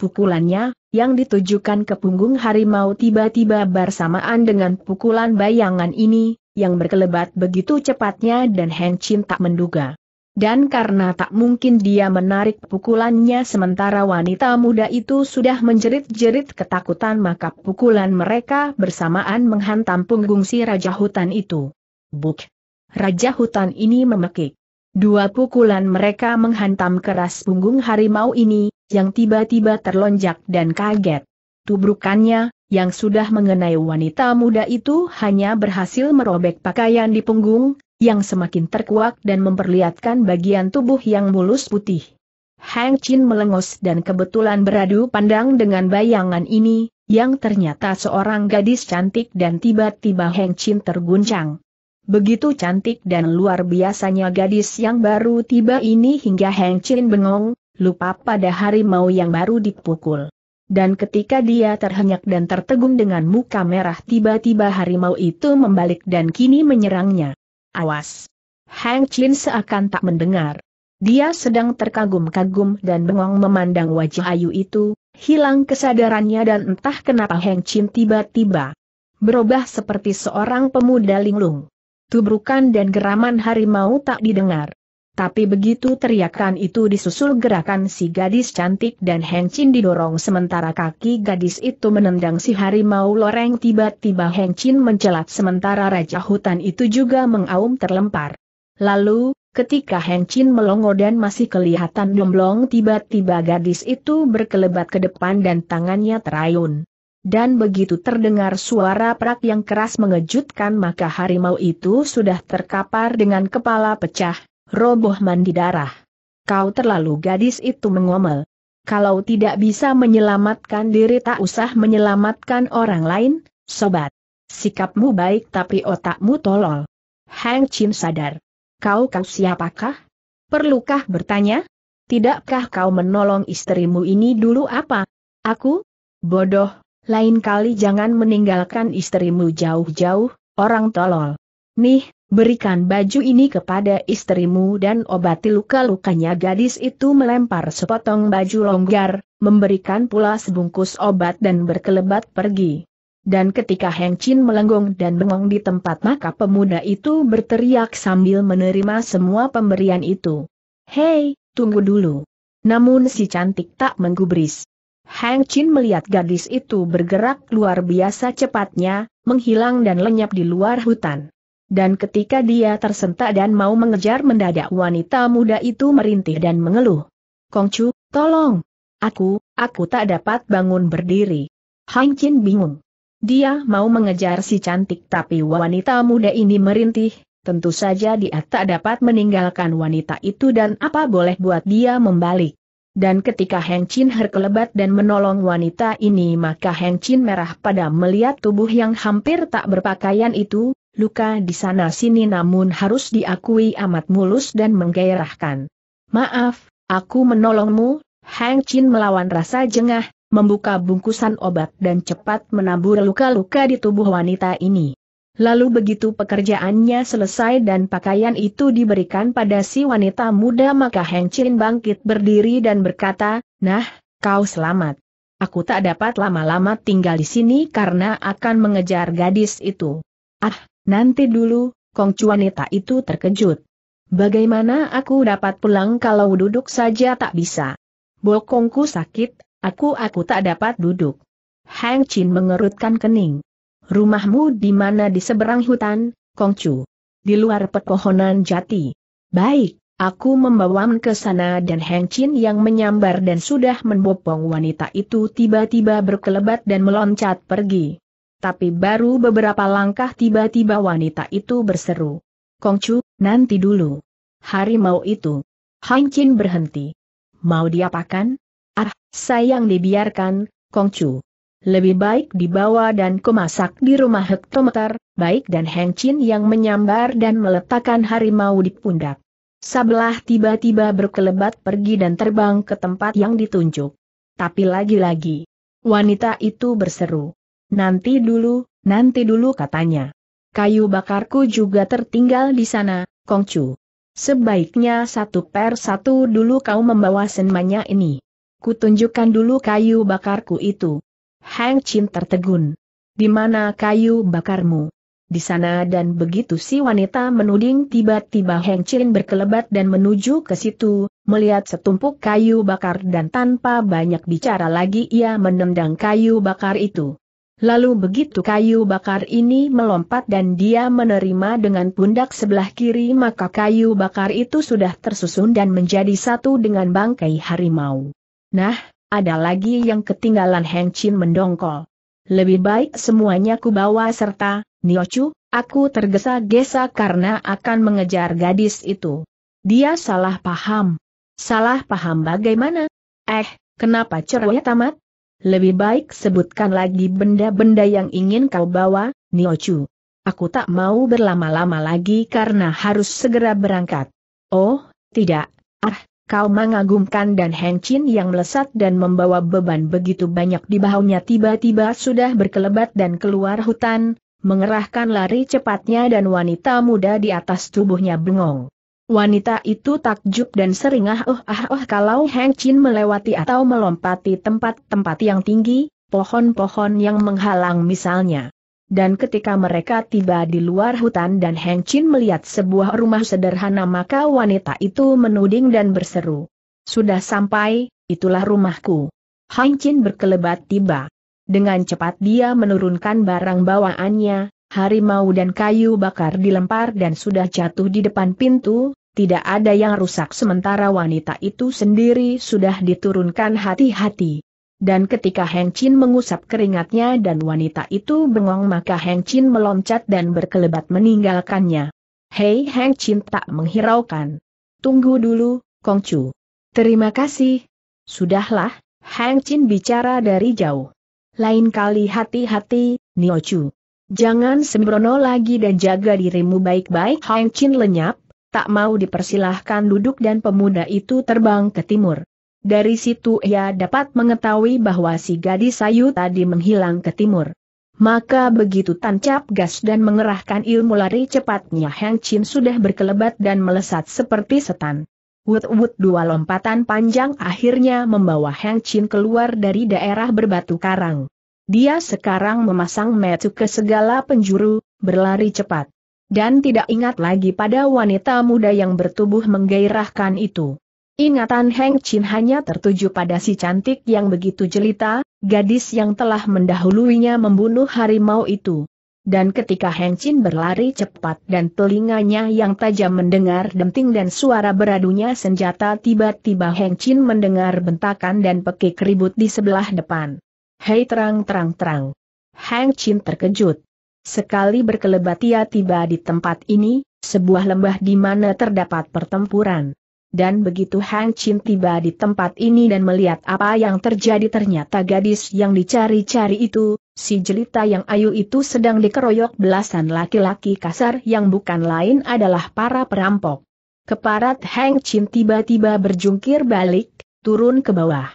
Pukulannya, yang ditujukan ke punggung harimau tiba-tiba bersamaan dengan pukulan bayangan ini, yang berkelebat begitu cepatnya dan Heng Chin tak menduga. Dan karena tak mungkin dia menarik pukulannya sementara wanita muda itu sudah menjerit-jerit ketakutan maka pukulan mereka bersamaan menghantam punggung si Raja Hutan itu. Buk! Raja Hutan ini memekik. Dua pukulan mereka menghantam keras punggung harimau ini, yang tiba-tiba terlonjak dan kaget. Tubrukannya, yang sudah mengenai wanita muda itu hanya berhasil merobek pakaian di punggung, yang semakin terkuak dan memperlihatkan bagian tubuh yang mulus putih. Hang Chin melengos dan kebetulan beradu pandang dengan bayangan ini, yang ternyata seorang gadis cantik dan tiba-tiba Hang Chin terguncang. Begitu cantik dan luar biasanya gadis yang baru tiba ini hingga Hang Chin bengong, lupa pada harimau yang baru dipukul. Dan ketika dia terhenyak dan tertegun dengan muka merah tiba-tiba harimau itu membalik dan kini menyerangnya. Awas! Hang Chin seakan tak mendengar. Dia sedang terkagum-kagum dan bengong memandang wajah Ayu itu, hilang kesadarannya dan entah kenapa Hang Chin tiba-tiba berubah seperti seorang pemuda linglung. Tubrukan dan geraman harimau tak didengar. Tapi begitu teriakan itu disusul gerakan si gadis cantik dan Heng didorong sementara kaki gadis itu menendang si harimau loreng tiba-tiba Heng mencelat sementara raja hutan itu juga mengaum terlempar. Lalu, ketika Heng Chin melongo dan masih kelihatan domblong tiba-tiba gadis itu berkelebat ke depan dan tangannya terayun. Dan begitu terdengar suara perak yang keras mengejutkan maka harimau itu sudah terkapar dengan kepala pecah roboh mandi darah. Kau terlalu gadis itu mengomel. Kalau tidak bisa menyelamatkan diri tak usah menyelamatkan orang lain, sobat. Sikapmu baik tapi otakmu tolol. Hang Chin sadar. Kau kau siapakah? Perlukah bertanya? Tidakkah kau menolong istrimu ini dulu apa? Aku? Bodoh, lain kali jangan meninggalkan istrimu jauh-jauh, orang tolol. Nih, Berikan baju ini kepada istrimu dan obati luka-lukanya gadis itu melempar sepotong baju longgar, memberikan pula sebungkus obat dan berkelebat pergi. Dan ketika Heng Chin melenggong dan bengong di tempat maka pemuda itu berteriak sambil menerima semua pemberian itu. Hei, tunggu dulu. Namun si cantik tak menggubris. Heng Chin melihat gadis itu bergerak luar biasa cepatnya, menghilang dan lenyap di luar hutan dan ketika dia tersentak dan mau mengejar mendadak wanita muda itu merintih dan mengeluh. Kongcu, tolong. Aku, aku tak dapat bangun berdiri. Hang Chin bingung. Dia mau mengejar si cantik tapi wanita muda ini merintih, tentu saja dia tak dapat meninggalkan wanita itu dan apa boleh buat dia membalik. Dan ketika Heng Chin herkelebat dan menolong wanita ini maka Heng Chin merah pada melihat tubuh yang hampir tak berpakaian itu, luka di sana-sini namun harus diakui amat mulus dan menggairahkan. Maaf, aku menolongmu, Hang Chin melawan rasa jengah, membuka bungkusan obat dan cepat menabur luka-luka di tubuh wanita ini. Lalu begitu pekerjaannya selesai dan pakaian itu diberikan pada si wanita muda maka Heng Chin bangkit berdiri dan berkata, Nah, kau selamat. Aku tak dapat lama-lama tinggal di sini karena akan mengejar gadis itu. Ah, Nanti dulu, Kong Wanita itu terkejut. Bagaimana aku dapat pulang kalau duduk saja tak bisa? Bokongku sakit, aku aku tak dapat duduk. Hang Chin mengerutkan kening. Rumahmu di mana di seberang hutan, Kong Kongcu? Di luar pepohonan jati. Baik, Aku membawam ke sana dan Hang Chin yang menyambar dan sudah membopong wanita itu tiba-tiba berkelebat dan meloncat pergi. Tapi baru beberapa langkah tiba-tiba wanita itu berseru. Kongcu, nanti dulu. Hari mau itu. Hancin berhenti. Mau diapakan? Ah, sayang dibiarkan, Kongcu. Lebih baik dibawa dan kemasak di rumah hektometer, baik dan Hengcin yang menyambar dan meletakkan harimau di pundak. Sabelah tiba-tiba berkelebat pergi dan terbang ke tempat yang ditunjuk. Tapi lagi-lagi, wanita itu berseru. Nanti dulu, nanti dulu katanya. Kayu bakarku juga tertinggal di sana, Kongcu. Sebaiknya satu per satu dulu kau membawa senmanya ini. Kutunjukkan dulu kayu bakarku itu. Hang Chin tertegun. Di mana kayu bakarmu? Di sana dan begitu si wanita menuding tiba-tiba Hang Chin berkelebat dan menuju ke situ, melihat setumpuk kayu bakar dan tanpa banyak bicara lagi ia menendang kayu bakar itu. Lalu begitu kayu bakar ini melompat dan dia menerima dengan pundak sebelah kiri maka kayu bakar itu sudah tersusun dan menjadi satu dengan bangkai harimau. Nah, ada lagi yang ketinggalan Heng Chin mendongkol. Lebih baik semuanya kubawa serta, Chu, aku tergesa-gesa karena akan mengejar gadis itu. Dia salah paham. Salah paham bagaimana? Eh, kenapa cerewet amat? Lebih baik sebutkan lagi benda-benda yang ingin kau bawa, Niochu. Aku tak mau berlama-lama lagi karena harus segera berangkat. Oh, tidak, ah, kau mengagumkan dan Chin yang melesat dan membawa beban begitu banyak di bahunya tiba-tiba sudah berkelebat dan keluar hutan, mengerahkan lari cepatnya dan wanita muda di atas tubuhnya bengong. Wanita itu takjub dan seringah oh ah oh kalau Heng Chin melewati atau melompati tempat-tempat yang tinggi, pohon-pohon yang menghalang misalnya. Dan ketika mereka tiba di luar hutan dan Heng Chin melihat sebuah rumah sederhana maka wanita itu menuding dan berseru. Sudah sampai, itulah rumahku. Heng Chin berkelebat tiba. Dengan cepat dia menurunkan barang bawaannya, harimau dan kayu bakar dilempar dan sudah jatuh di depan pintu, tidak ada yang rusak sementara wanita itu sendiri sudah diturunkan hati-hati. Dan ketika Heng Chin mengusap keringatnya dan wanita itu bengong maka Heng Chin meloncat dan berkelebat meninggalkannya. Hei Heng Chin tak menghiraukan. Tunggu dulu, Kong Chu. Terima kasih. Sudahlah, Heng Chin bicara dari jauh. Lain kali hati-hati, Chu. Jangan sembrono lagi dan jaga dirimu baik-baik Heng Chin lenyap, tak mau dipersilahkan duduk dan pemuda itu terbang ke timur. Dari situ ia dapat mengetahui bahwa si gadis sayu tadi menghilang ke timur. Maka begitu tancap gas dan mengerahkan ilmu lari cepatnya Hang Chin sudah berkelebat dan melesat seperti setan. Wut-wut dua lompatan panjang akhirnya membawa Hang Chin keluar dari daerah berbatu karang. Dia sekarang memasang metu ke segala penjuru, berlari cepat dan tidak ingat lagi pada wanita muda yang bertubuh menggairahkan itu. Ingatan Heng Chin hanya tertuju pada si cantik yang begitu jelita, gadis yang telah mendahuluinya membunuh harimau itu. Dan ketika Heng Chin berlari cepat dan telinganya yang tajam mendengar denting dan suara beradunya senjata tiba-tiba Heng Chin mendengar bentakan dan pekik ribut di sebelah depan. Hei terang terang terang. Heng Chin terkejut. Sekali berkelebat ia tiba di tempat ini, sebuah lembah di mana terdapat pertempuran. Dan begitu Hang Chin tiba di tempat ini dan melihat apa yang terjadi ternyata gadis yang dicari-cari itu, si jelita yang ayu itu sedang dikeroyok belasan laki-laki kasar yang bukan lain adalah para perampok. Keparat Hang Chin tiba-tiba berjungkir balik, turun ke bawah.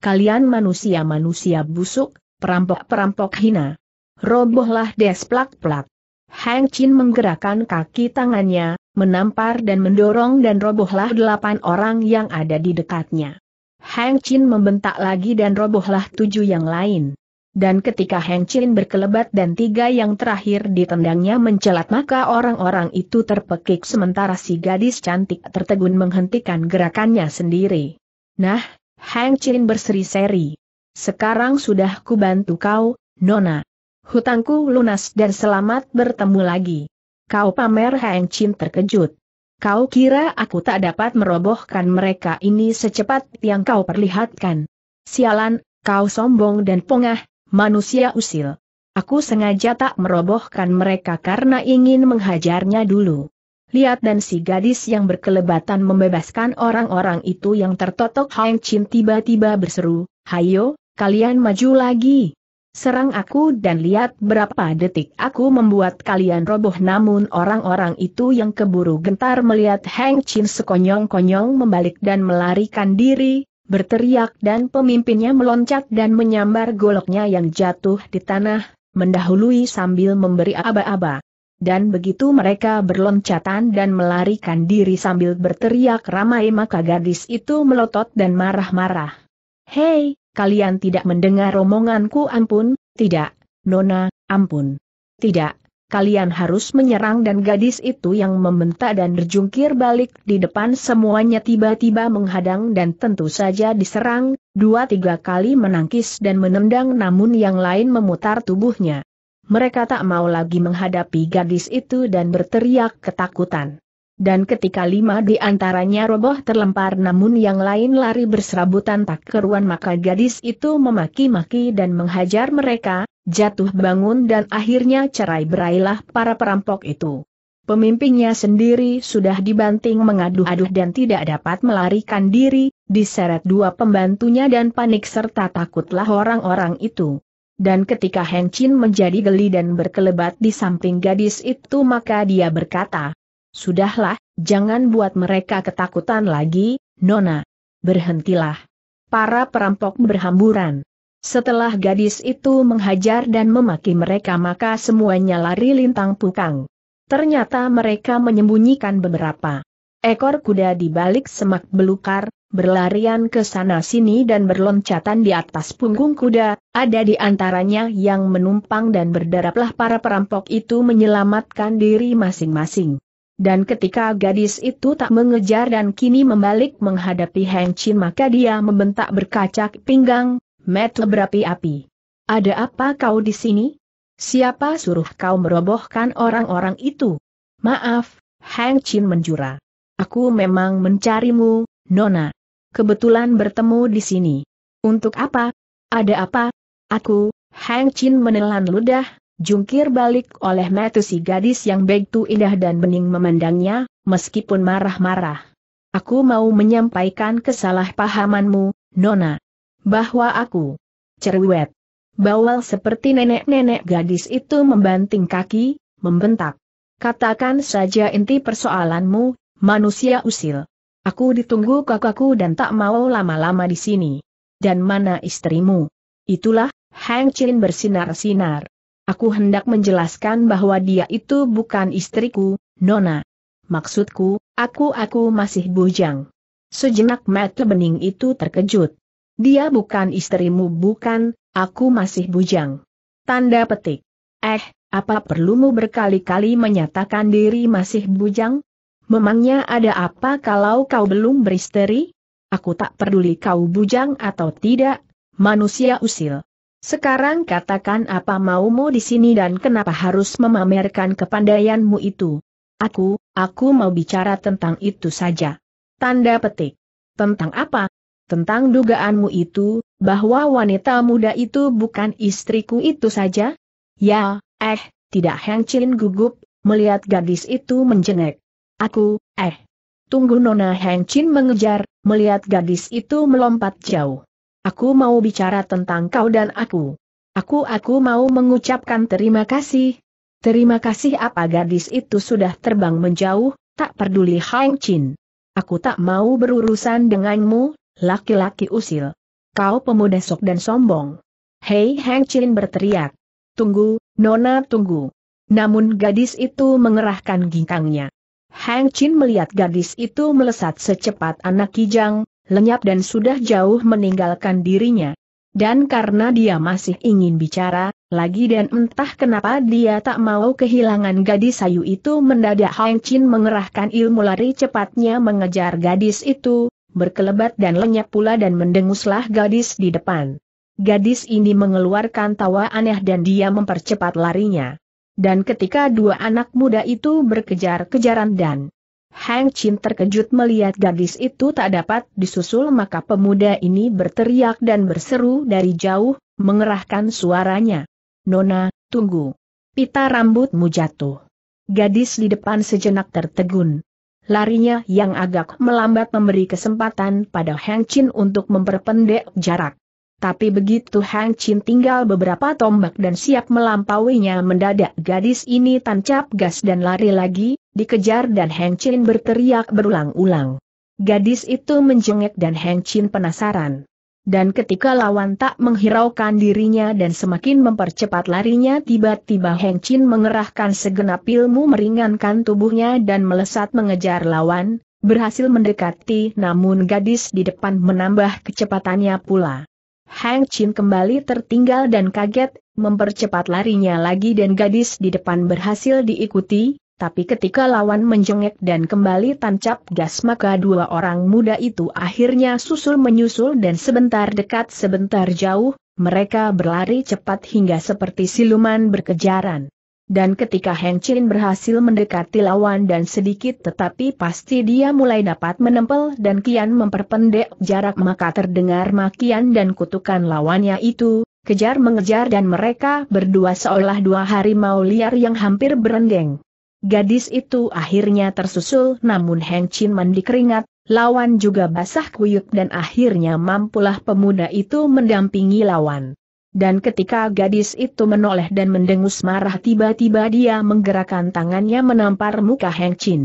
Kalian manusia-manusia busuk, perampok-perampok hina robohlah des plak-plak. Hang Chin menggerakkan kaki tangannya, menampar dan mendorong dan robohlah delapan orang yang ada di dekatnya. Hang Chin membentak lagi dan robohlah tujuh yang lain. Dan ketika Hang Chin berkelebat dan tiga yang terakhir ditendangnya mencelat maka orang-orang itu terpekik sementara si gadis cantik tertegun menghentikan gerakannya sendiri. Nah, Hang Chin berseri-seri. Sekarang sudah kubantu kau, Nona hutangku lunas dan selamat bertemu lagi. Kau pamer Heng Chin terkejut. Kau kira aku tak dapat merobohkan mereka ini secepat yang kau perlihatkan. Sialan, kau sombong dan pongah, manusia usil. Aku sengaja tak merobohkan mereka karena ingin menghajarnya dulu. Lihat dan si gadis yang berkelebatan membebaskan orang-orang itu yang tertotok Hang Chin tiba-tiba berseru, Hayo, kalian maju lagi. Serang aku dan lihat berapa detik aku membuat kalian roboh namun orang-orang itu yang keburu gentar melihat Heng Chin sekonyong-konyong membalik dan melarikan diri, berteriak dan pemimpinnya meloncat dan menyambar goloknya yang jatuh di tanah, mendahului sambil memberi aba-aba. Dan begitu mereka berloncatan dan melarikan diri sambil berteriak ramai maka gadis itu melotot dan marah-marah. Hei, kalian tidak mendengar omonganku ampun, tidak, Nona, ampun. Tidak, kalian harus menyerang dan gadis itu yang membentak dan berjungkir balik di depan semuanya tiba-tiba menghadang dan tentu saja diserang, dua tiga kali menangkis dan menendang namun yang lain memutar tubuhnya. Mereka tak mau lagi menghadapi gadis itu dan berteriak ketakutan. Dan ketika lima di antaranya roboh terlempar namun yang lain lari berserabutan tak keruan maka gadis itu memaki-maki dan menghajar mereka, jatuh bangun dan akhirnya cerai berailah para perampok itu. Pemimpinnya sendiri sudah dibanting mengaduh-aduh dan tidak dapat melarikan diri, diseret dua pembantunya dan panik serta takutlah orang-orang itu. Dan ketika Heng Chin menjadi geli dan berkelebat di samping gadis itu maka dia berkata, Sudahlah, jangan buat mereka ketakutan lagi, Nona. Berhentilah. Para perampok berhamburan. Setelah gadis itu menghajar dan memaki mereka maka semuanya lari lintang pukang. Ternyata mereka menyembunyikan beberapa ekor kuda di balik semak belukar, berlarian ke sana-sini dan berloncatan di atas punggung kuda, ada di antaranya yang menumpang dan berdaraplah para perampok itu menyelamatkan diri masing-masing. Dan ketika gadis itu tak mengejar dan kini membalik menghadapi Heng Chin maka dia membentak berkacak pinggang, mata berapi-api. Ada apa kau di sini? Siapa suruh kau merobohkan orang-orang itu? Maaf, Heng Chin menjura. Aku memang mencarimu, Nona. Kebetulan bertemu di sini. Untuk apa? Ada apa? Aku, Heng Chin menelan ludah, Jungkir balik oleh metusi si gadis yang begitu indah dan bening memandangnya, meskipun marah-marah. Aku mau menyampaikan kesalahpahamanmu, Nona. Bahwa aku cerewet. Bawal seperti nenek-nenek gadis itu membanting kaki, membentak. Katakan saja inti persoalanmu, manusia usil. Aku ditunggu kakakku dan tak mau lama-lama di sini. Dan mana istrimu? Itulah, Hang Chin bersinar-sinar. Aku hendak menjelaskan bahwa dia itu bukan istriku, Nona. Maksudku, aku-aku masih bujang. Sejenak Matt bening itu terkejut. Dia bukan istrimu bukan, aku masih bujang. Tanda petik. Eh, apa perlumu berkali-kali menyatakan diri masih bujang? Memangnya ada apa kalau kau belum beristri? Aku tak peduli kau bujang atau tidak, manusia usil. Sekarang katakan apa maumu di sini dan kenapa harus memamerkan kepandaianmu itu. Aku, aku mau bicara tentang itu saja. Tanda petik. Tentang apa? Tentang dugaanmu itu, bahwa wanita muda itu bukan istriku itu saja? Ya, eh, tidak Heng Chin gugup, melihat gadis itu menjengek. Aku, eh. Tunggu Nona Heng Chin mengejar, melihat gadis itu melompat jauh. Aku mau bicara tentang kau dan aku. Aku-aku mau mengucapkan terima kasih. Terima kasih apa gadis itu sudah terbang menjauh, tak peduli Hang Chin. Aku tak mau berurusan denganmu, laki-laki usil. Kau pemuda sok dan sombong. Hei Hang Chin berteriak. Tunggu, Nona tunggu. Namun gadis itu mengerahkan ginkangnya. Hang Chin melihat gadis itu melesat secepat anak kijang, lenyap dan sudah jauh meninggalkan dirinya. Dan karena dia masih ingin bicara, lagi dan entah kenapa dia tak mau kehilangan gadis sayu itu mendadak Hang Chin mengerahkan ilmu lari cepatnya mengejar gadis itu, berkelebat dan lenyap pula dan mendenguslah gadis di depan. Gadis ini mengeluarkan tawa aneh dan dia mempercepat larinya. Dan ketika dua anak muda itu berkejar-kejaran dan Hang Chin terkejut melihat gadis itu tak dapat disusul maka pemuda ini berteriak dan berseru dari jauh, mengerahkan suaranya. Nona, tunggu. Pita rambutmu jatuh. Gadis di depan sejenak tertegun. Larinya yang agak melambat memberi kesempatan pada Hang Chin untuk memperpendek jarak. Tapi begitu Hang Chin tinggal beberapa tombak dan siap melampauinya mendadak gadis ini tancap gas dan lari lagi, Dikejar dan Heng Chin berteriak berulang-ulang. Gadis itu menjengek dan Heng Chin penasaran. Dan ketika lawan tak menghiraukan dirinya dan semakin mempercepat larinya tiba-tiba Heng Chin mengerahkan segenap ilmu meringankan tubuhnya dan melesat mengejar lawan, berhasil mendekati namun gadis di depan menambah kecepatannya pula. Heng Chin kembali tertinggal dan kaget, mempercepat larinya lagi dan gadis di depan berhasil diikuti, tapi ketika lawan menjengek dan kembali tancap gas maka dua orang muda itu akhirnya susul-menyusul dan sebentar dekat sebentar jauh, mereka berlari cepat hingga seperti siluman berkejaran. Dan ketika Heng Chin berhasil mendekati lawan dan sedikit tetapi pasti dia mulai dapat menempel dan kian memperpendek jarak maka terdengar makian dan kutukan lawannya itu, kejar mengejar dan mereka berdua seolah dua harimau liar yang hampir berendeng. Gadis itu akhirnya tersusul namun Heng Chin mandi keringat, lawan juga basah kuyup dan akhirnya mampulah pemuda itu mendampingi lawan. Dan ketika gadis itu menoleh dan mendengus marah tiba-tiba dia menggerakkan tangannya menampar muka Heng Chin.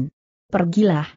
Pergilah.